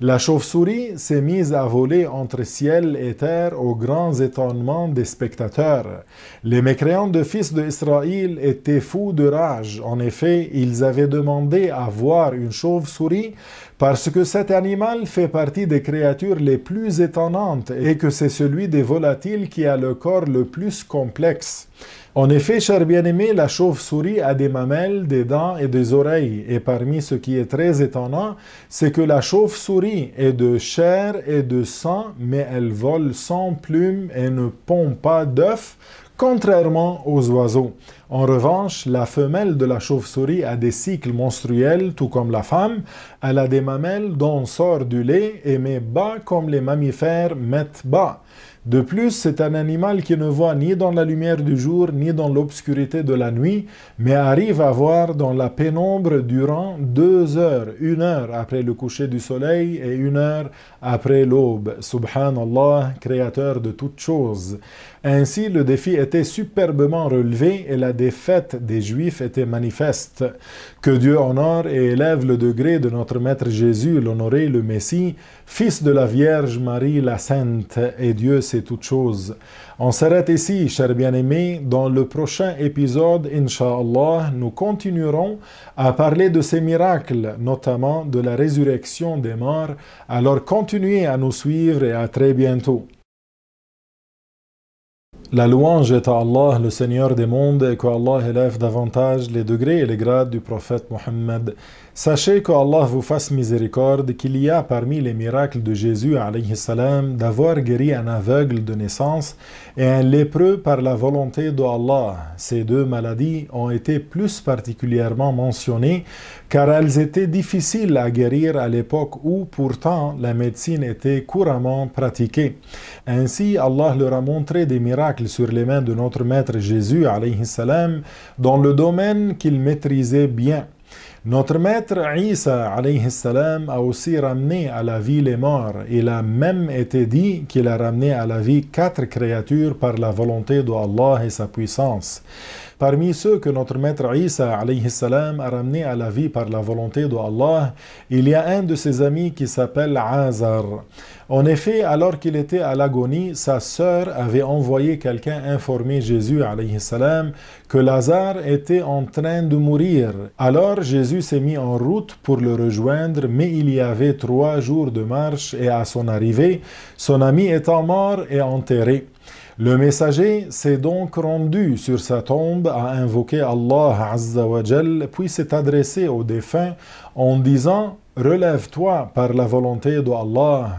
La chauve-souris s'est mise à voler entre ciel et terre aux grands étonnements des spectateurs. Les mécréants de fils d'Israël étaient fous de rage. En effet, ils avaient demandé à voir une chauve-souris parce que cet animal fait partie des créatures les plus étonnantes et que c'est celui des volatiles qui a le corps le plus complexe. En effet, cher bien-aimé, la chauve-souris a des mamelles, des dents et des oreilles. Et parmi ce qui est très étonnant, c'est que la chauve-souris est de chair et de sang, mais elle vole sans plumes et ne pond pas d'œufs, contrairement aux oiseaux. En revanche, la femelle de la chauve-souris a des cycles menstruels, tout comme la femme. Elle a des mamelles dont sort du lait et met bas comme les mammifères mettent bas. De plus, c'est un animal qui ne voit ni dans la lumière du jour ni dans l'obscurité de la nuit, mais arrive à voir dans la pénombre durant deux heures, une heure après le coucher du soleil et une heure après l'aube. Subhanallah, créateur de toutes choses. Ainsi, le défi était superbement relevé et la défaite des Juifs était manifeste. Que Dieu honore et élève le degré de notre Maître Jésus, l'honoré, le Messie, fils de la Vierge Marie la Sainte, et Dieu sait toute chose. On s'arrête ici, chers bien-aimés. Dans le prochain épisode, Inshallah, nous continuerons à parler de ces miracles, notamment de la résurrection des morts. Alors continuez à nous suivre et à très bientôt. La louange est à Allah, le Seigneur des mondes, et que Allah élève davantage les degrés et les grades du prophète Mohammed Sachez que Allah vous fasse miséricorde qu'il y a parmi les miracles de Jésus d'avoir guéri un aveugle de naissance et un lépreux par la volonté de Allah. Ces deux maladies ont été plus particulièrement mentionnées car elles étaient difficiles à guérir à l'époque où pourtant la médecine était couramment pratiquée. Ainsi, Allah leur a montré des miracles sur les mains de notre maître Jésus dans le domaine qu'il maîtrisait bien. Notre maître Isa a aussi ramené à la vie les morts. Il a même été dit qu'il a ramené à la vie quatre créatures par la volonté de Allah et sa puissance. Parmi ceux que notre maître Isa a ramené à la vie par la volonté de Allah, il y a un de ses amis qui s'appelle Azar. En effet, alors qu'il était à l'agonie, sa sœur avait envoyé quelqu'un informer Jésus que Lazare était en train de mourir. Alors Jésus s'est mis en route pour le rejoindre, mais il y avait trois jours de marche et à son arrivée, son ami étant mort et enterré. Le messager s'est donc rendu sur sa tombe, à invoquer Allah Azza wa puis s'est adressé au défunt en disant Relève-toi par la volonté d'Allah ».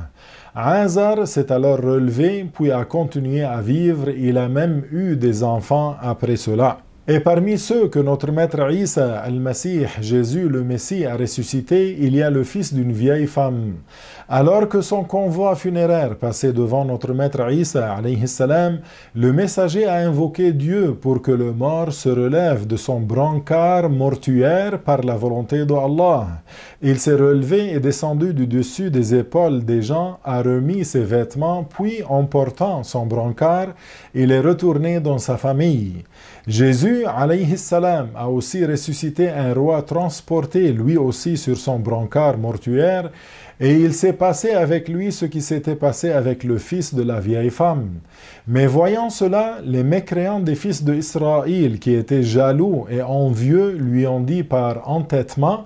Allah. Azar s'est alors relevé, puis a continué à vivre. Il a même eu des enfants après cela. Et parmi ceux que notre maître Isa, al-Masih, Jésus le Messie, a ressuscité, il y a le fils d'une vieille femme. Alors que son convoi funéraire passait devant notre maître Isa, salam, le messager a invoqué Dieu pour que le mort se relève de son brancard mortuaire par la volonté d'Allah. Il s'est relevé et descendu du dessus des épaules des gens, a remis ses vêtements, puis, emportant son brancard, il est retourné dans sa famille. Jésus, alayhi salam, a aussi ressuscité un roi transporté, lui aussi, sur son brancard mortuaire, et il s'est passé avec lui ce qui s'était passé avec le fils de la vieille femme. Mais voyant cela, les mécréants des fils de qui étaient jaloux et envieux, lui ont dit par entêtement,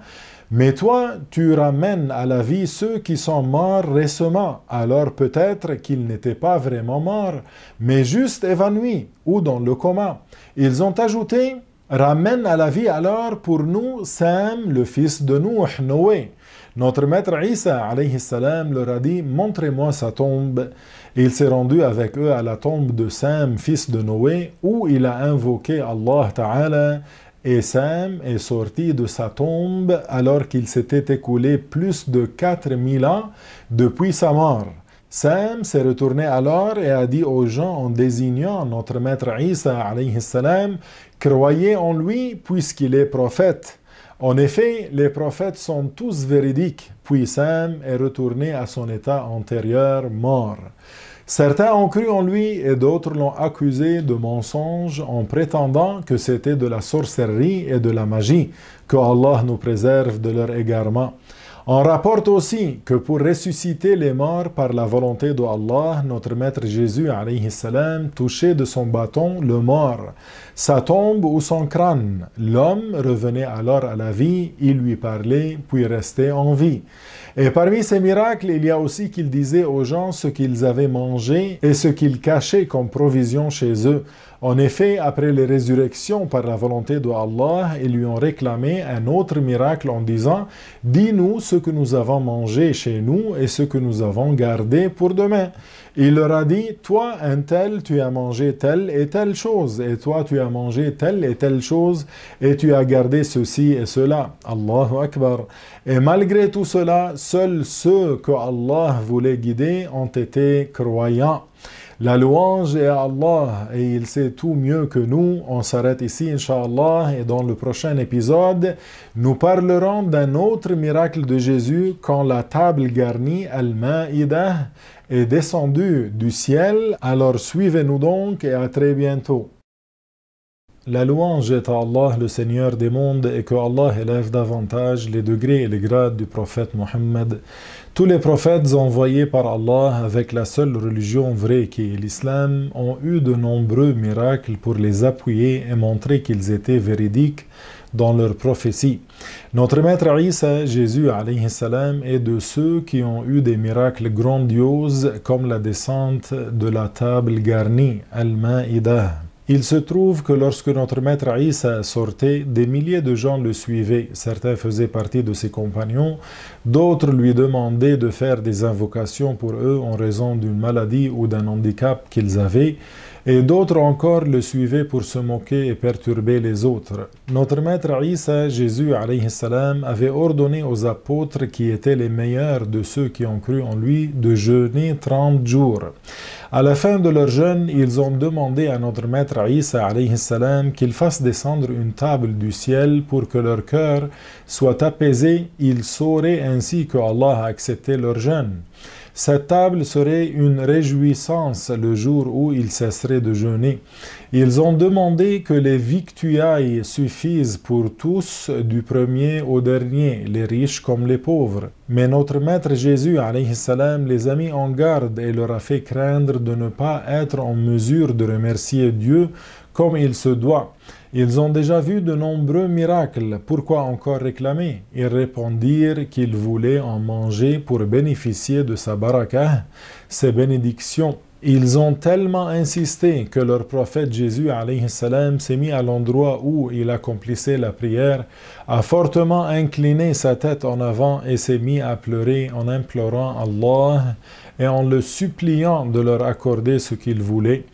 mais toi, tu ramènes à la vie ceux qui sont morts récemment. Alors peut-être qu'ils n'étaient pas vraiment morts, mais juste évanouis ou dans le coma. Ils ont ajouté Ramène à la vie alors pour nous Sam, le fils de Noé. Notre maître Isa salam, leur a dit Montrez-moi sa tombe. il s'est rendu avec eux à la tombe de Sam, fils de Noé, où il a invoqué Allah Ta'ala et Sam est sorti de sa tombe alors qu'il s'était écoulé plus de 4000 ans depuis sa mort. Sam s'est retourné alors et a dit aux gens en désignant notre maître Isa, salam, croyez en lui puisqu'il est prophète. En effet, les prophètes sont tous véridiques. Puis Sam est retourné à son état antérieur mort. Certains ont cru en lui et d'autres l'ont accusé de mensonge en prétendant que c'était de la sorcellerie et de la magie, que Allah nous préserve de leur égarement. On rapporte aussi que pour ressusciter les morts par la volonté de Allah, notre maître Jésus salam, touchait de son bâton le mort, sa tombe ou son crâne. L'homme revenait alors à la vie, il lui parlait, puis restait en vie. Et parmi ces miracles, il y a aussi qu'il disait aux gens ce qu'ils avaient mangé et ce qu'ils cachaient comme provision chez eux, en effet, après les résurrections par la volonté de Allah, ils lui ont réclamé un autre miracle en disant « Dis-nous ce que nous avons mangé chez nous et ce que nous avons gardé pour demain. » Il leur a dit « Toi, un tel, tu as mangé telle et telle chose, et toi, tu as mangé telle et telle chose, et tu as gardé ceci et cela. » Allahu Akbar. Et malgré tout cela, seuls ceux que Allah voulait guider ont été croyants. La louange est à Allah et il sait tout mieux que nous. On s'arrête ici, Inch'Allah, et dans le prochain épisode, nous parlerons d'un autre miracle de Jésus quand la table garnie, al maida est descendue du ciel. Alors suivez-nous donc et à très bientôt. La louange est à Allah, le Seigneur des mondes, et que Allah élève davantage les degrés et les grades du prophète Mohammed. Tous les prophètes envoyés par Allah avec la seule religion vraie qui est l'islam ont eu de nombreux miracles pour les appuyer et montrer qu'ils étaient véridiques dans leurs prophéties. Notre maître Isa, Jésus salam, est de ceux qui ont eu des miracles grandioses comme la descente de la table garnie, Al-Ma'idah, il se trouve que lorsque notre maître Isa sortait, des milliers de gens le suivaient. Certains faisaient partie de ses compagnons, d'autres lui demandaient de faire des invocations pour eux en raison d'une maladie ou d'un handicap qu'ils avaient et d'autres encore le suivaient pour se moquer et perturber les autres. Notre maître Isa, Jésus salam, avait ordonné aux apôtres qui étaient les meilleurs de ceux qui ont cru en lui de jeûner 30 jours. À la fin de leur jeûne, ils ont demandé à notre maître Isa salam qu'il fasse descendre une table du ciel pour que leur cœur soit apaisé, ils sauraient ainsi que Allah a accepté leur jeûne. Cette table serait une réjouissance le jour où ils cesseraient de jeûner. Ils ont demandé que les victuailles suffisent pour tous, du premier au dernier, les riches comme les pauvres. Mais notre Maître Jésus salam, les a mis en garde et leur a fait craindre de ne pas être en mesure de remercier Dieu comme il se doit. Ils ont déjà vu de nombreux miracles, pourquoi encore réclamer Ils répondirent qu'ils voulaient en manger pour bénéficier de sa baraka, ses bénédictions. Ils ont tellement insisté que leur prophète Jésus s'est mis à l'endroit où il accomplissait la prière, a fortement incliné sa tête en avant et s'est mis à pleurer en implorant Allah et en le suppliant de leur accorder ce qu'ils voulait.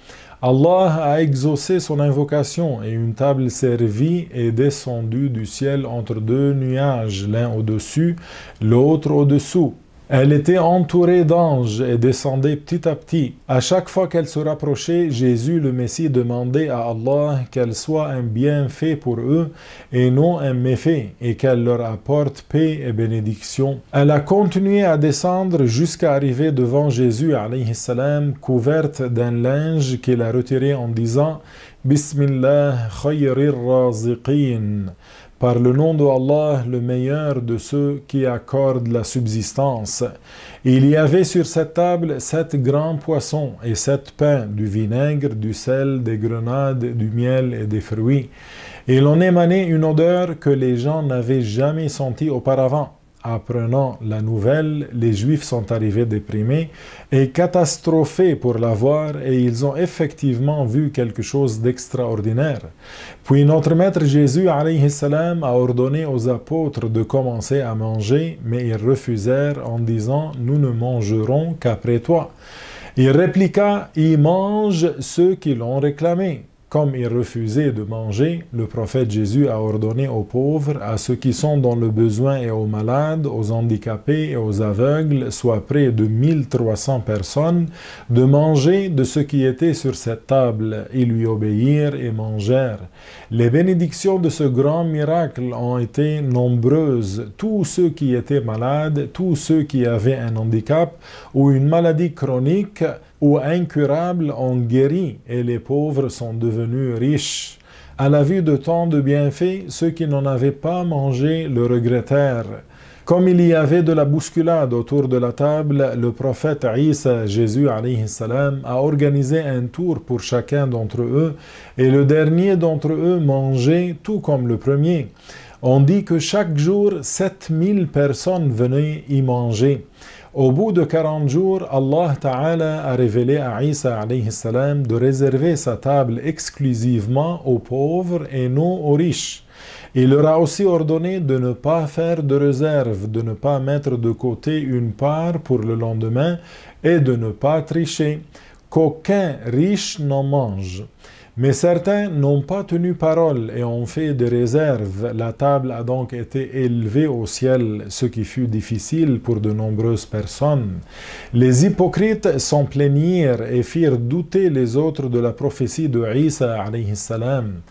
Allah a exaucé son invocation et une table servie est descendue du ciel entre deux nuages, l'un au-dessus, l'autre au-dessous. Elle était entourée d'anges et descendait petit à petit. À chaque fois qu'elle se rapprochait, Jésus le Messie demandait à Allah qu'elle soit un bienfait pour eux et non un méfait, et qu'elle leur apporte paix et bénédiction. Elle a continué à descendre jusqu'à arriver devant Jésus, salam, couverte d'un linge qu'il a retiré en disant Bismillah khayrir raziqin. Par le nom de Allah, le meilleur de ceux qui accordent la subsistance. il y avait sur cette table sept grands poissons et sept pains, du vinaigre, du sel, des grenades, du miel et des fruits. Et l'on émanait une odeur que les gens n'avaient jamais sentie auparavant apprenant la nouvelle, les Juifs sont arrivés déprimés et catastrophés pour la voir et ils ont effectivement vu quelque chose d'extraordinaire. Puis notre Maître Jésus salam, a ordonné aux apôtres de commencer à manger, mais ils refusèrent en disant « Nous ne mangerons qu'après toi ». Il répliqua « Ils mangent ceux qui l'ont réclamé ». Comme ils refusaient de manger, le prophète Jésus a ordonné aux pauvres, à ceux qui sont dans le besoin et aux malades, aux handicapés et aux aveugles, soit près de 1300 personnes, de manger de ce qui était sur cette table. Ils lui obéirent et mangèrent. Les bénédictions de ce grand miracle ont été nombreuses. Tous ceux qui étaient malades, tous ceux qui avaient un handicap ou une maladie chronique, ou incurables ont guéri et les pauvres sont devenus riches. À la vue de tant de bienfaits, ceux qui n'en avaient pas mangé le regrettèrent. Comme il y avait de la bousculade autour de la table, le prophète Isa, Jésus salam, a organisé un tour pour chacun d'entre eux, et le dernier d'entre eux mangeait tout comme le premier. On dit que chaque jour, 7000 personnes venaient y manger. Au bout de 40 jours, Allah Ta'ala a révélé à Isa de réserver sa table exclusivement aux pauvres et non aux riches. Il leur a aussi ordonné de ne pas faire de réserve, de ne pas mettre de côté une part pour le lendemain et de ne pas tricher, qu'aucun riche n'en mange. Mais certains n'ont pas tenu parole et ont fait des réserves. La table a donc été élevée au ciel, ce qui fut difficile pour de nombreuses personnes. Les hypocrites s'en plaignirent et firent douter les autres de la prophétie de Isa salam.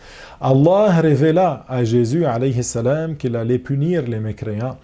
Allah révéla à Jésus salam qu'il allait punir les mécréants.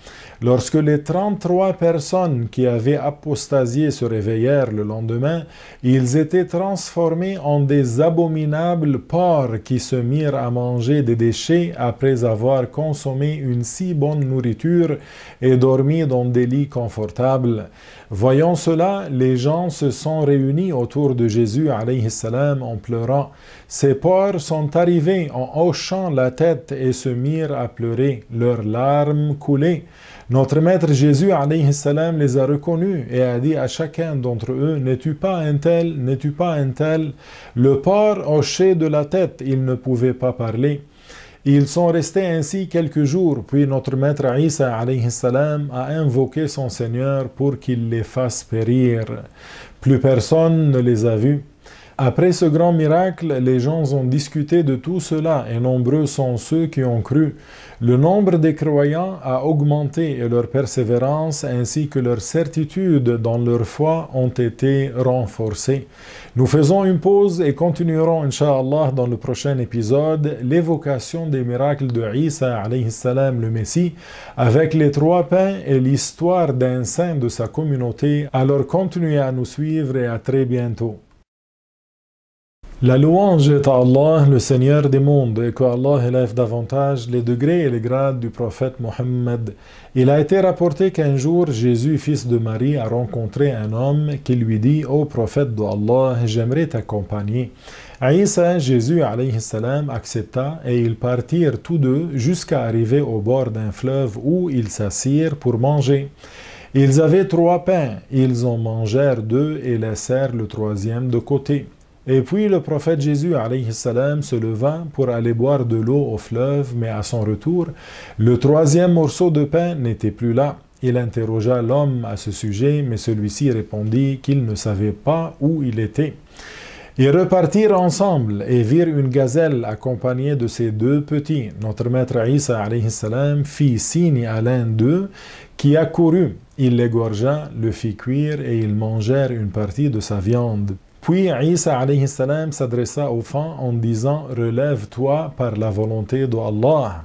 Lorsque les 33 personnes qui avaient apostasié se réveillèrent le lendemain, ils étaient transformés en des abominables misérable qui se mirent à manger des déchets après avoir consommé une si bonne nourriture et dormi dans des lits confortables. Voyant cela, les gens se sont réunis autour de Jésus salam, en pleurant. Ces porcs sont arrivés en hochant la tête et se mirent à pleurer. Leurs larmes coulaient. Notre maître Jésus, les a reconnus et a dit à chacun d'entre eux, « N'es-tu pas un tel, N'es-tu pas un tel. Le porc hochait de la tête, il ne pouvait pas parler. Ils sont restés ainsi quelques jours, puis notre maître Isa a invoqué son Seigneur pour qu'il les fasse périr. Plus personne ne les a vus. Après ce grand miracle, les gens ont discuté de tout cela et nombreux sont ceux qui ont cru. Le nombre des croyants a augmenté et leur persévérance ainsi que leur certitude dans leur foi ont été renforcées. Nous faisons une pause et continuerons, Inch'Allah, dans le prochain épisode, l'évocation des miracles de Isa, salam, le Messie, avec les trois pains et l'histoire d'un saint de sa communauté. Alors continuez à nous suivre et à très bientôt. La louange est à Allah, le Seigneur des mondes, et que élève davantage les degrés et les grades du prophète Mohammed. Il a été rapporté qu'un jour, Jésus, fils de Marie, a rencontré un homme qui lui dit Ô prophète d'Allah « j'aimerais t'accompagner. Aïssa, Jésus, alayhi salam, accepta et ils partirent tous deux jusqu'à arriver au bord d'un fleuve où ils s'assirent pour manger. Ils avaient trois pains, ils en mangèrent deux et laissèrent le troisième de côté. Et puis le prophète Jésus salam, se leva pour aller boire de l'eau au fleuve, mais à son retour, le troisième morceau de pain n'était plus là. Il interrogea l'homme à ce sujet, mais celui-ci répondit qu'il ne savait pas où il était. Ils repartirent ensemble et virent une gazelle accompagnée de ses deux petits. Notre maître Isa salam, fit signe à l'un d'eux qui accourut. Il l'égorgea, le fit cuire et ils mangèrent une partie de sa viande. Puis Isa s'adressa au fond en disant Relève-toi par la volonté d'Allah ».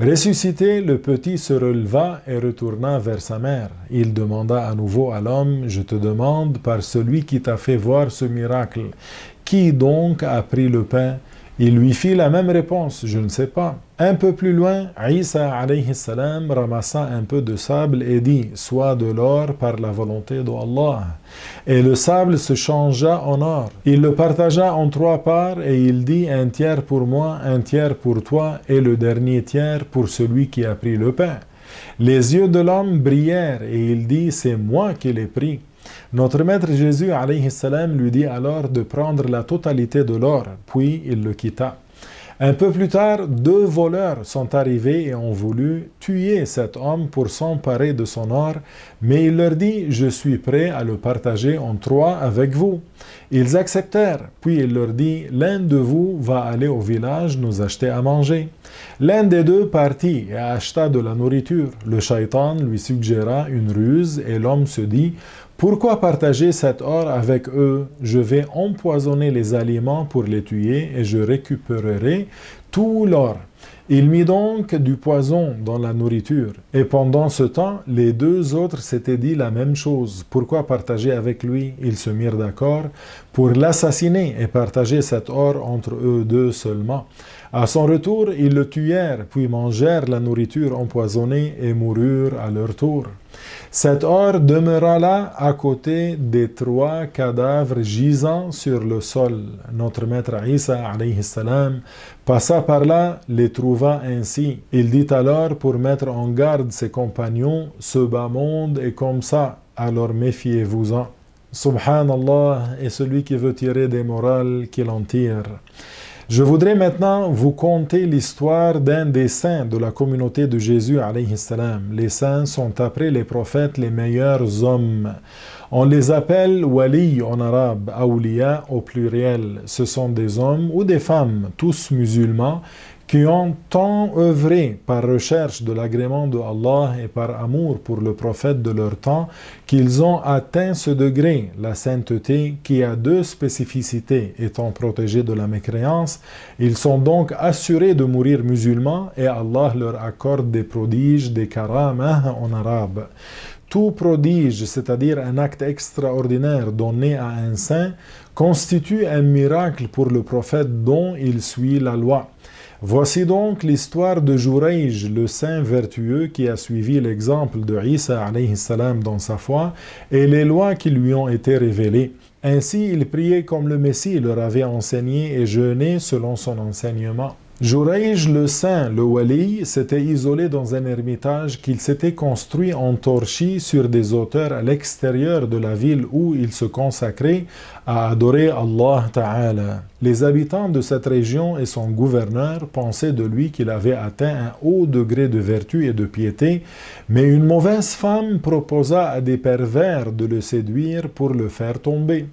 Ressuscité, le petit se releva et retourna vers sa mère. Il demanda à nouveau à l'homme Je te demande par celui qui t'a fait voir ce miracle, qui donc a pris le pain il lui fit la même réponse, je ne sais pas. Un peu plus loin, Isa alayhi salam ramassa un peu de sable et dit, soit de l'or par la volonté d'Allah ». Et le sable se changea en or. Il le partagea en trois parts et il dit, un tiers pour moi, un tiers pour toi et le dernier tiers pour celui qui a pris le pain. Les yeux de l'homme brillèrent et il dit, c'est moi qui l'ai pris. Notre maître Jésus salam, lui dit alors de prendre la totalité de l'or, puis il le quitta. Un peu plus tard, deux voleurs sont arrivés et ont voulu tuer cet homme pour s'emparer de son or, mais il leur dit, je suis prêt à le partager en trois avec vous. Ils acceptèrent, puis il leur dit, l'un de vous va aller au village nous acheter à manger. L'un des deux partit et acheta de la nourriture. Le shaitan lui suggéra une ruse et l'homme se dit, pourquoi partager cet or avec eux Je vais empoisonner les aliments pour les tuer et je récupérerai tout l'or. Il mit donc du poison dans la nourriture. Et pendant ce temps, les deux autres s'étaient dit la même chose. Pourquoi partager avec lui Ils se mirent d'accord pour l'assassiner et partager cet or entre eux deux seulement. À son retour, ils le tuèrent, puis mangèrent la nourriture empoisonnée et moururent à leur tour. Cet or demeura là à côté des trois cadavres gisant sur le sol. Notre maître Isa salam, passa par là, les trouva ainsi. Il dit alors pour mettre en garde ses compagnons, ce bas monde est comme ça, alors méfiez-vous-en. Subhanallah est celui qui veut tirer des morales qu'il en tire. Je voudrais maintenant vous conter l'histoire d'un des saints de la communauté de Jésus. Les saints sont après les prophètes les meilleurs hommes. On les appelle wali en arabe, awliya au pluriel. Ce sont des hommes ou des femmes, tous musulmans, qui ont tant œuvré par recherche de l'agrément de Allah et par amour pour le prophète de leur temps, qu'ils ont atteint ce degré, la sainteté, qui a deux spécificités, étant protégés de la mécréance. Ils sont donc assurés de mourir musulmans et Allah leur accorde des prodiges, des karamah en arabe. Tout prodige, c'est-à-dire un acte extraordinaire donné à un saint, constitue un miracle pour le prophète dont il suit la loi. Voici donc l'histoire de Jourayj, le saint vertueux qui a suivi l'exemple de Isa salam dans sa foi et les lois qui lui ont été révélées. Ainsi, il priait comme le Messie leur avait enseigné et jeûnait selon son enseignement. Joureij le saint, le wali, s'était isolé dans un ermitage qu'il s'était construit en torchis sur des hauteurs à l'extérieur de la ville où il se consacrait à adorer Allah Ta'ala. Les habitants de cette région et son gouverneur pensaient de lui qu'il avait atteint un haut degré de vertu et de piété, mais une mauvaise femme proposa à des pervers de le séduire pour le faire tomber.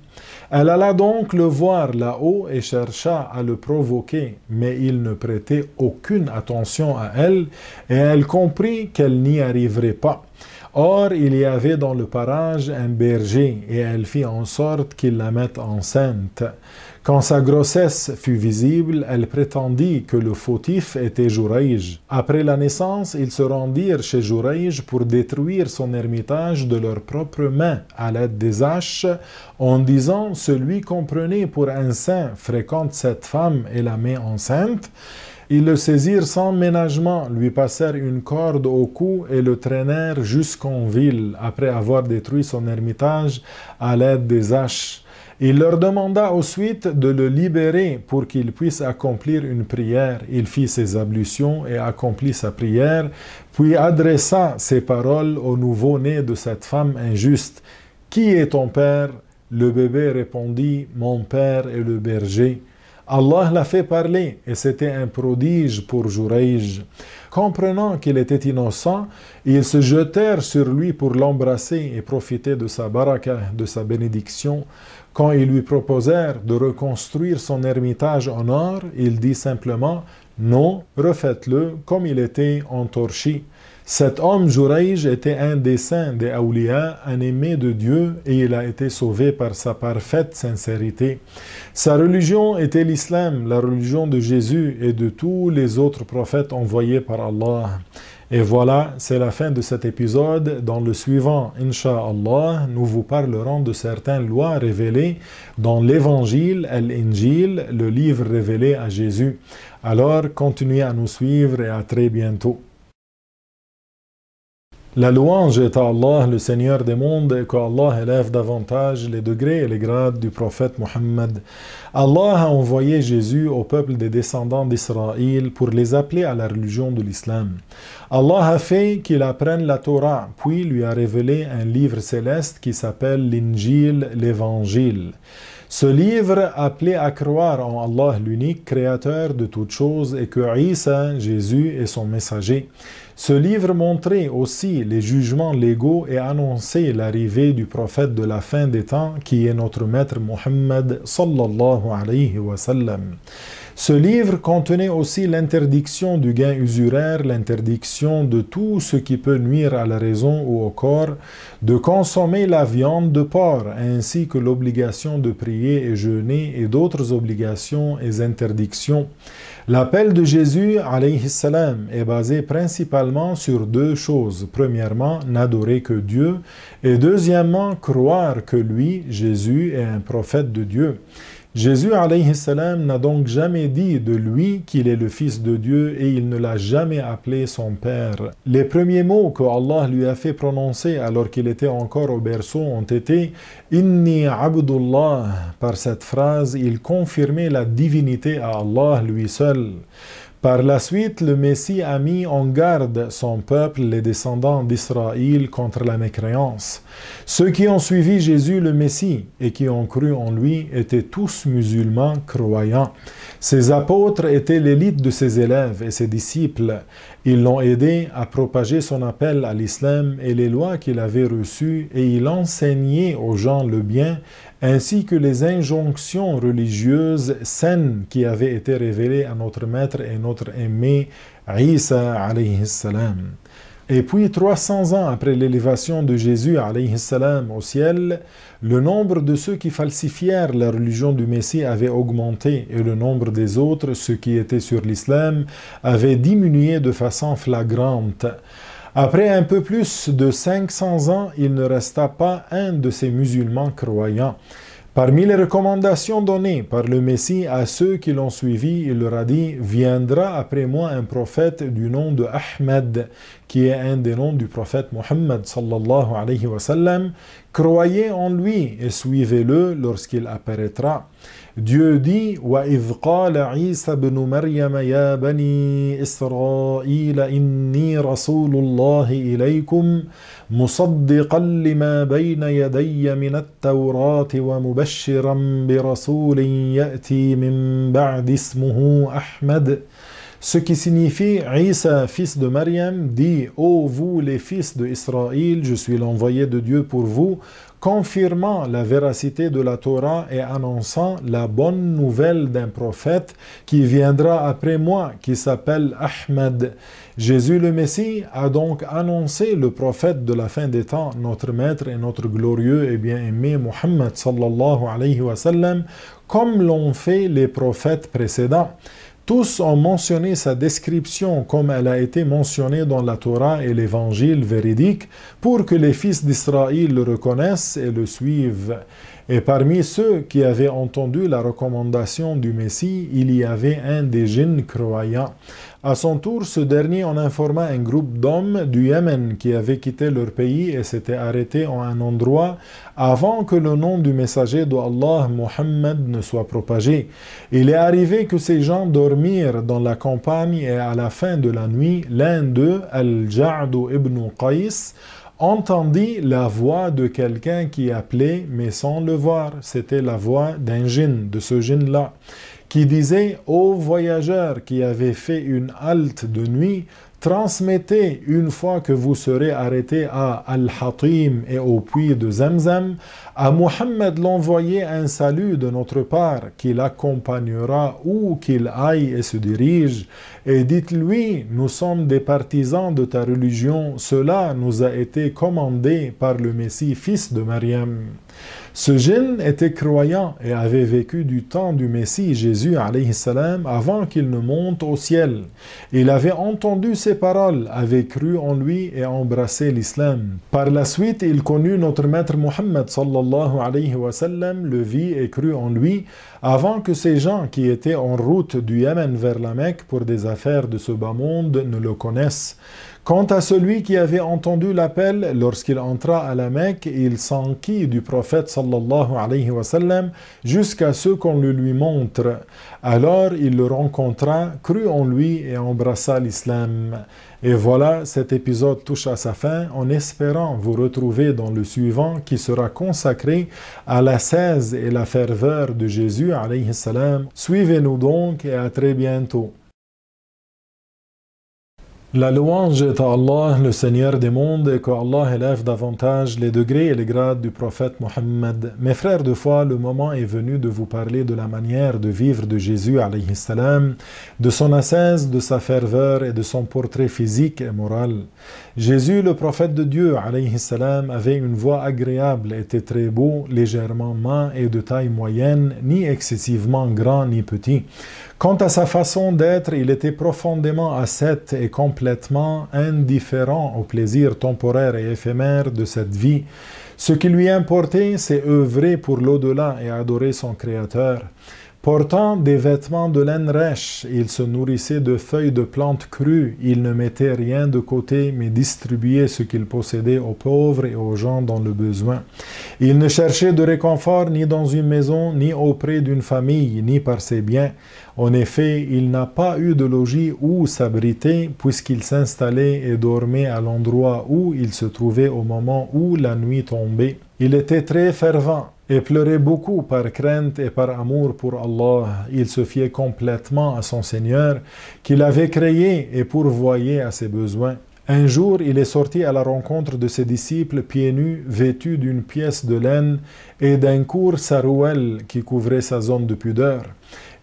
Elle alla donc le voir là-haut et chercha à le provoquer, mais il ne prêtait aucune attention à elle, et elle comprit qu'elle n'y arriverait pas. Or, il y avait dans le parage un berger, et elle fit en sorte qu'il la mette enceinte. Quand sa grossesse fut visible, elle prétendit que le fautif était Jouraïj. Après la naissance, ils se rendirent chez Jouraïj pour détruire son ermitage de leurs propres mains à l'aide des haches, en disant Celui qu'on prenait pour un saint fréquente cette femme et la met enceinte. Ils le saisirent sans ménagement, lui passèrent une corde au cou et le traînèrent jusqu'en ville, après avoir détruit son ermitage à l'aide des haches. Il leur demanda ensuite de le libérer pour qu'il puisse accomplir une prière. Il fit ses ablutions et accomplit sa prière, puis adressa ses paroles au nouveau-né de cette femme injuste. Qui est ton père Le bébé répondit, Mon père est le berger. Allah l'a fait parler et c'était un prodige pour Jouraïj. Comprenant qu'il était innocent, ils se jetèrent sur lui pour l'embrasser et profiter de sa baraka, de sa bénédiction. Quand ils lui proposèrent de reconstruire son ermitage en or, il dit simplement Non, refaites-le comme il était en entorchi. Cet homme Jouraïj était un des saints des Aoulias, un aimé de Dieu, et il a été sauvé par sa parfaite sincérité. Sa religion était l'islam, la religion de Jésus et de tous les autres prophètes envoyés par Allah. Et voilà, c'est la fin de cet épisode. Dans le suivant, Inch'Allah, nous vous parlerons de certaines lois révélées dans l'Évangile, l'Injil, le livre révélé à Jésus. Alors, continuez à nous suivre et à très bientôt. La louange est à Allah, le Seigneur des mondes, et qu'Allah élève davantage les degrés et les grades du prophète Mohammed. Allah a envoyé Jésus au peuple des descendants d'Israël pour les appeler à la religion de l'islam. Allah a fait qu'il apprenne la Torah, puis lui a révélé un livre céleste qui s'appelle l'Injil, l'Évangile. Ce livre appelait à croire en Allah l'unique, créateur de toutes choses, et que Isa, Jésus, est son messager. Ce livre montrait aussi les jugements légaux et annonçait l'arrivée du prophète de la fin des temps qui est notre maître Mohammed sallallahu alayhi wa sallam. Ce livre contenait aussi l'interdiction du gain usuraire, l'interdiction de tout ce qui peut nuire à la raison ou au corps, de consommer la viande de porc, ainsi que l'obligation de prier et jeûner et d'autres obligations et interdictions. L'appel de Jésus salam, est basé principalement sur deux choses. Premièrement, n'adorer que Dieu et deuxièmement, croire que lui, Jésus, est un prophète de Dieu. Jésus n'a donc jamais dit de lui qu'il est le Fils de Dieu et il ne l'a jamais appelé son Père. Les premiers mots que Allah lui a fait prononcer alors qu'il était encore au berceau ont été Inni Abdullah. Par cette phrase, il confirmait la divinité à Allah lui seul. Par la suite, le Messie a mis en garde son peuple, les descendants d'Israël, contre la mécréance. Ceux qui ont suivi Jésus le Messie et qui ont cru en lui étaient tous musulmans croyants. Ses apôtres étaient l'élite de ses élèves et ses disciples. Ils l'ont aidé à propager son appel à l'islam et les lois qu'il avait reçues et il enseignait aux gens le bien ainsi que les injonctions religieuses saines qui avaient été révélées à notre Maître et notre aimé Isa alayhi salam. Et puis, 300 ans après l'élévation de Jésus salam, au ciel, le nombre de ceux qui falsifièrent la religion du Messie avait augmenté et le nombre des autres, ceux qui étaient sur l'islam, avait diminué de façon flagrante. Après un peu plus de 500 ans, il ne resta pas un de ces musulmans croyants. Parmi les recommandations données par le Messie à ceux qui l'ont suivi, il leur a dit Viendra après moi un prophète du nom de Ahmed, qui est un des noms du prophète Mohammed Croyez en lui et suivez-le lorsqu'il apparaîtra. Dieu dit وَإِذْ قَالَ عِيسَى بْنُ مَرْيَمَ يَا بَنِي إِسْرَائِيلَ إِنِّي رَسُولُ اللَّهِ إِلَيْكُمْ مُصَدِّقًا لِمَا بَيْنَ يَدَيَّ مِنَ التَّوْرَاةِ وَمُبَشِّرًا بِرَسُولٍ يَأْتِي مِنْ بَعْدِ اسْمُهُ أَحْمَدُ Ce qui signifie Isa, fils de Mariam, dit Ô oh, vous les fils de Israël, je suis l'envoyé de Dieu pour vous, confirmant la véracité de la Torah et annonçant la bonne nouvelle d'un prophète qui viendra après moi, qui s'appelle Ahmed. Jésus le Messie a donc annoncé le prophète de la fin des temps, notre maître et notre glorieux et bien-aimé Mohammed comme l'ont fait les prophètes précédents. Tous ont mentionné sa description comme elle a été mentionnée dans la Torah et l'Évangile véridique pour que les fils d'Israël le reconnaissent et le suivent. Et parmi ceux qui avaient entendu la recommandation du Messie, il y avait un des jeunes croyants. À son tour, ce dernier en informa un groupe d'hommes du Yémen qui avaient quitté leur pays et s'étaient arrêtés en un endroit avant que le nom du messager d'Allah, Mohammed, ne soit propagé. Il est arrivé que ces gens dormirent dans la campagne et à la fin de la nuit, l'un d'eux, Al-Ja'd ibn Qais, entendit la voix de quelqu'un qui appelait, mais sans le voir. C'était la voix d'un djinn, de ce djinn-là, qui disait Ô voyageur qui avait fait une halte de nuit, transmettez une fois que vous serez arrêté à Al-Hatim et au puits de Zamzam, à Mohammed l'envoyer un salut de notre part qu'il accompagnera où qu'il aille et se dirige, et dites-lui, nous sommes des partisans de ta religion, cela nous a été commandé par le Messie, fils de Mariam. Ce jeune était croyant et avait vécu du temps du Messie Jésus salam avant qu'il ne monte au ciel. Il avait entendu ses paroles, avait cru en lui et embrassé l'islam. Par la suite, il connut notre maître Mohammed le vit et crut en lui, avant que ces gens qui étaient en route du Yémen vers la Mecque pour des affaires de ce bas monde ne le connaissent. Quant à celui qui avait entendu l'appel lorsqu'il entra à la Mecque, il s'enquit du prophète sallallahu alayhi wa sallam jusqu'à ce qu'on le lui montre. Alors il le rencontra, crut en lui et embrassa l'islam. Et voilà, cet épisode touche à sa fin en espérant vous retrouver dans le suivant qui sera consacré à la et la ferveur de Jésus. Suivez-nous donc et à très bientôt. La louange est à Allah, le Seigneur des mondes, et que Allah élève davantage les degrés et les grades du prophète Mohammed. Mes frères de foi, le moment est venu de vous parler de la manière de vivre de Jésus, salam, de son ascèse, de sa ferveur et de son portrait physique et moral. Jésus, le prophète de Dieu, avait une voix agréable, était très beau, légèrement main et de taille moyenne, ni excessivement grand ni petit. Quant à sa façon d'être, il était profondément ascète et complètement indifférent aux plaisirs temporaires et éphémères de cette vie. Ce qui lui importait, c'est œuvrer pour l'au-delà et adorer son Créateur. Portant des vêtements de laine rêche, il se nourrissait de feuilles de plantes crues, il ne mettait rien de côté, mais distribuait ce qu'il possédait aux pauvres et aux gens dans le besoin. Il ne cherchait de réconfort ni dans une maison, ni auprès d'une famille, ni par ses biens. En effet, il n'a pas eu de logis où s'abriter, puisqu'il s'installait et dormait à l'endroit où il se trouvait au moment où la nuit tombait. Il était très fervent et pleurait beaucoup par crainte et par amour pour Allah. Il se fiait complètement à son Seigneur, qu'il avait créé et pourvoyé à ses besoins. Un jour, il est sorti à la rencontre de ses disciples pieds nus, vêtus d'une pièce de laine et d'un court sarouel qui couvrait sa zone de pudeur.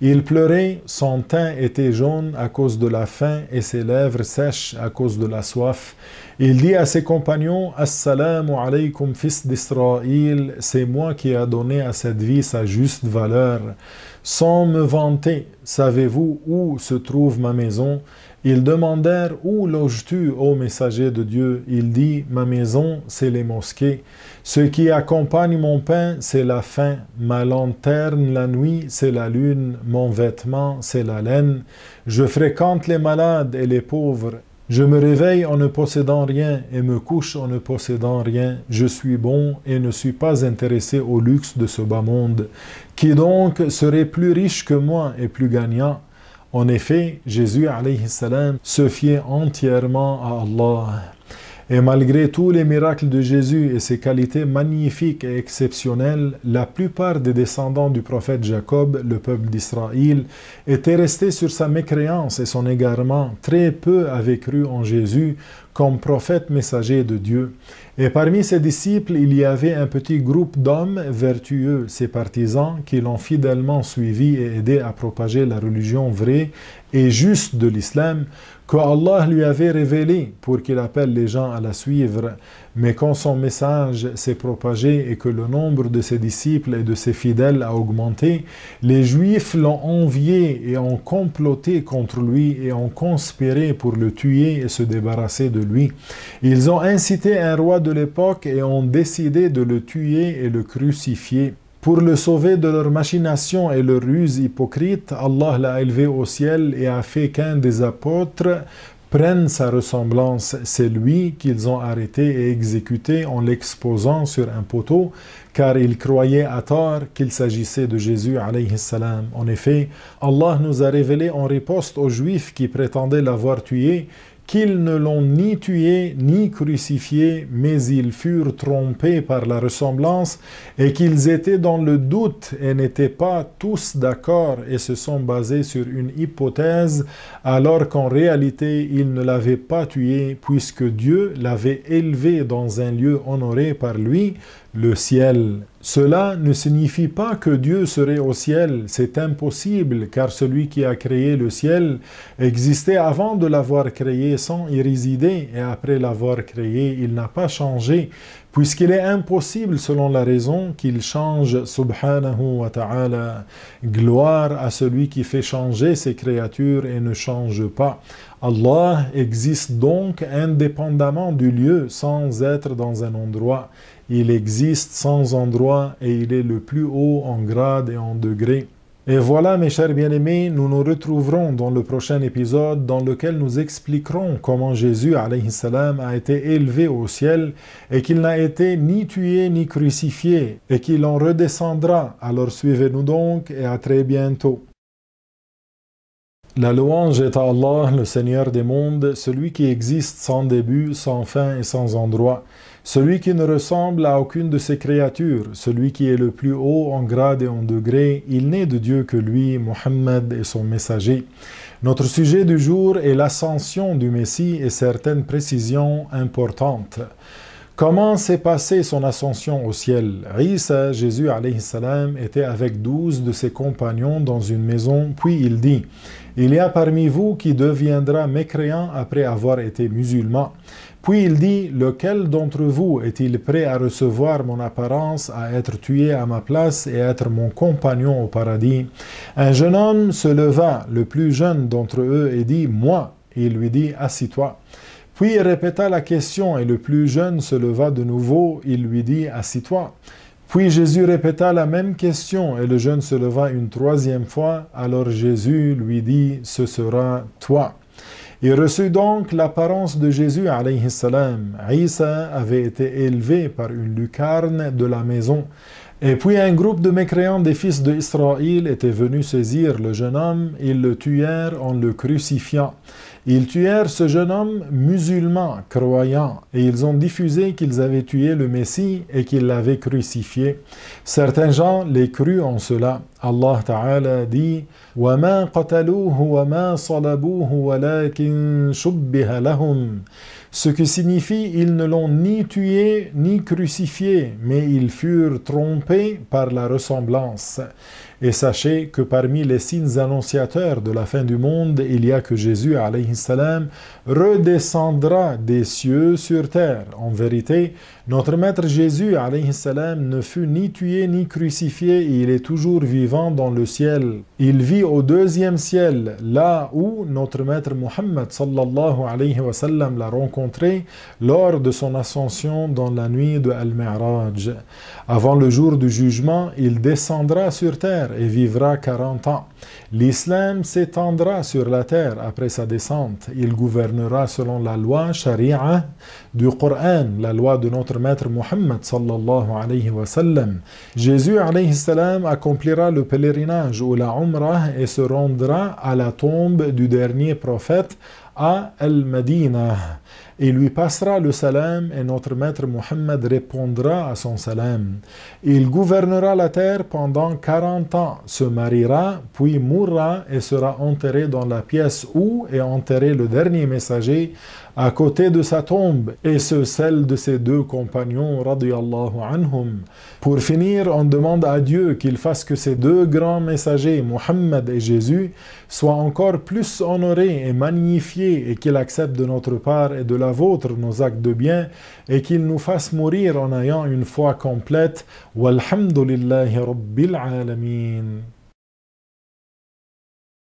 Il pleurait, son teint était jaune à cause de la faim et ses lèvres sèches à cause de la soif. Il dit à ses compagnons Assalamu alaykum, fils d'Israël, c'est moi qui ai donné à cette vie sa juste valeur. Sans me vanter, savez-vous où se trouve ma maison Ils demandèrent Où loges-tu, ô messager de Dieu Il dit Ma maison, c'est les mosquées. Ce qui accompagne mon pain, c'est la faim. Ma lanterne, la nuit, c'est la lune. Mon vêtement, c'est la laine. Je fréquente les malades et les pauvres je me réveille en ne possédant rien et me couche en ne possédant rien. Je suis bon et ne suis pas intéressé au luxe de ce bas monde. Qui donc serait plus riche que moi et plus gagnant En effet, Jésus salam, se fiait entièrement à Allah. Et malgré tous les miracles de Jésus et ses qualités magnifiques et exceptionnelles, la plupart des descendants du prophète Jacob, le peuple d'Israël, étaient restés sur sa mécréance et son égarement. Très peu avaient cru en Jésus comme prophète messager de Dieu. Et parmi ses disciples, il y avait un petit groupe d'hommes vertueux, ses partisans, qui l'ont fidèlement suivi et aidé à propager la religion vraie et juste de l'islam, que Allah lui avait révélé pour qu'il appelle les gens à la suivre, mais quand son message s'est propagé et que le nombre de ses disciples et de ses fidèles a augmenté, les Juifs l'ont envié et ont comploté contre lui et ont conspiré pour le tuer et se débarrasser de lui. Ils ont incité un roi de l'époque et ont décidé de le tuer et le crucifier. Pour le sauver de leur machination et leur ruse hypocrite, Allah l'a élevé au ciel et a fait qu'un des apôtres prenne sa ressemblance. C'est lui qu'ils ont arrêté et exécuté en l'exposant sur un poteau, car ils croyaient à tort qu'il s'agissait de Jésus. En effet, Allah nous a révélé en riposte aux Juifs qui prétendaient l'avoir tué qu'ils ne l'ont ni tué ni crucifié, mais ils furent trompés par la ressemblance, et qu'ils étaient dans le doute et n'étaient pas tous d'accord et se sont basés sur une hypothèse, alors qu'en réalité ils ne l'avaient pas tué, puisque Dieu l'avait élevé dans un lieu honoré par lui, le ciel. Cela ne signifie pas que Dieu serait au ciel, c'est impossible, car celui qui a créé le ciel existait avant de l'avoir créé sans y résider, et après l'avoir créé, il n'a pas changé, puisqu'il est impossible selon la raison qu'il change, subhanahu wa ta'ala. Gloire à celui qui fait changer ses créatures et ne change pas. Allah existe donc indépendamment du lieu, sans être dans un endroit. Il existe sans endroit et il est le plus haut en grade et en degré. Et voilà, mes chers bien-aimés, nous nous retrouverons dans le prochain épisode dans lequel nous expliquerons comment Jésus salam, a été élevé au ciel et qu'il n'a été ni tué ni crucifié et qu'il en redescendra. Alors suivez-nous donc et à très bientôt. La louange est à Allah, le Seigneur des mondes, celui qui existe sans début, sans fin et sans endroit. Celui qui ne ressemble à aucune de ses créatures, celui qui est le plus haut en grade et en degré, il n'est de Dieu que lui, Mohammed et son messager. Notre sujet du jour est l'ascension du Messie et certaines précisions importantes. Comment s'est passée son ascension au ciel Isa, Jésus salam, était avec douze de ses compagnons dans une maison, puis il dit « Il y a parmi vous qui deviendra mécréant après avoir été musulman ». Puis il dit, lequel d'entre vous est-il prêt à recevoir mon apparence, à être tué à ma place et à être mon compagnon au paradis Un jeune homme se leva, le plus jeune d'entre eux, et dit, moi. Et il lui dit, assis-toi. Puis il répéta la question, et le plus jeune se leva de nouveau, il lui dit, assis-toi. Puis Jésus répéta la même question, et le jeune se leva une troisième fois, alors Jésus lui dit, ce sera toi. Il reçut donc l'apparence de Jésus alayhi salam. Isa avait été élevé par une lucarne de la maison. Et puis un groupe de mécréants des fils d'Israël était venu saisir le jeune homme, ils le tuèrent en le crucifiant. Ils tuèrent ce jeune homme musulman, croyant, et ils ont diffusé qu'ils avaient tué le Messie et qu'ils l'avaient crucifié. Certains gens les crurent en cela. Allah Ta'ala dit وَمَا قَتَلُوهُ وَمَا صَلَبُوهُ وَلَكِنْ شُبِّهَ لَهُمْ ce que signifie ils ne l'ont ni tué ni crucifié, mais ils furent trompés par la ressemblance. Et sachez que parmi les signes annonciateurs de la fin du monde, il y a que Jésus, salam, redescendra des cieux sur terre. En vérité, notre Maître Jésus, salam, ne fut ni tué ni crucifié, il est toujours vivant dans le ciel. Il vit au deuxième ciel, là où notre Maître Mohammed, l'a rencontré lors de son ascension dans la nuit de Al-Mi'raj. Avant le jour du jugement, il descendra sur terre et vivra 40 ans. L'islam s'étendra sur la terre après sa descente. Il gouvernera selon la loi shari'a du Coran, la loi de notre maître Muhammad sallallahu alayhi wa Jésus alayhi salam accomplira le pèlerinage ou la umrah et se rendra à la tombe du dernier prophète à Al-Madinah et lui passera le salam, et notre maître Mohammed répondra à son salam. Il gouvernera la terre pendant quarante ans, se mariera, puis mourra et sera enterré dans la pièce où est enterré le dernier messager, à côté de sa tombe et ce celle de ses deux compagnons anhum. Pour finir, on demande à Dieu qu'il fasse que ces deux grands messagers, Mohammed et Jésus, soient encore plus honorés et magnifiés et qu'il accepte de notre part et de la vôtre nos actes de bien et qu'il nous fasse mourir en ayant une foi complète. Walhamdulillahi Rabbil Alameen.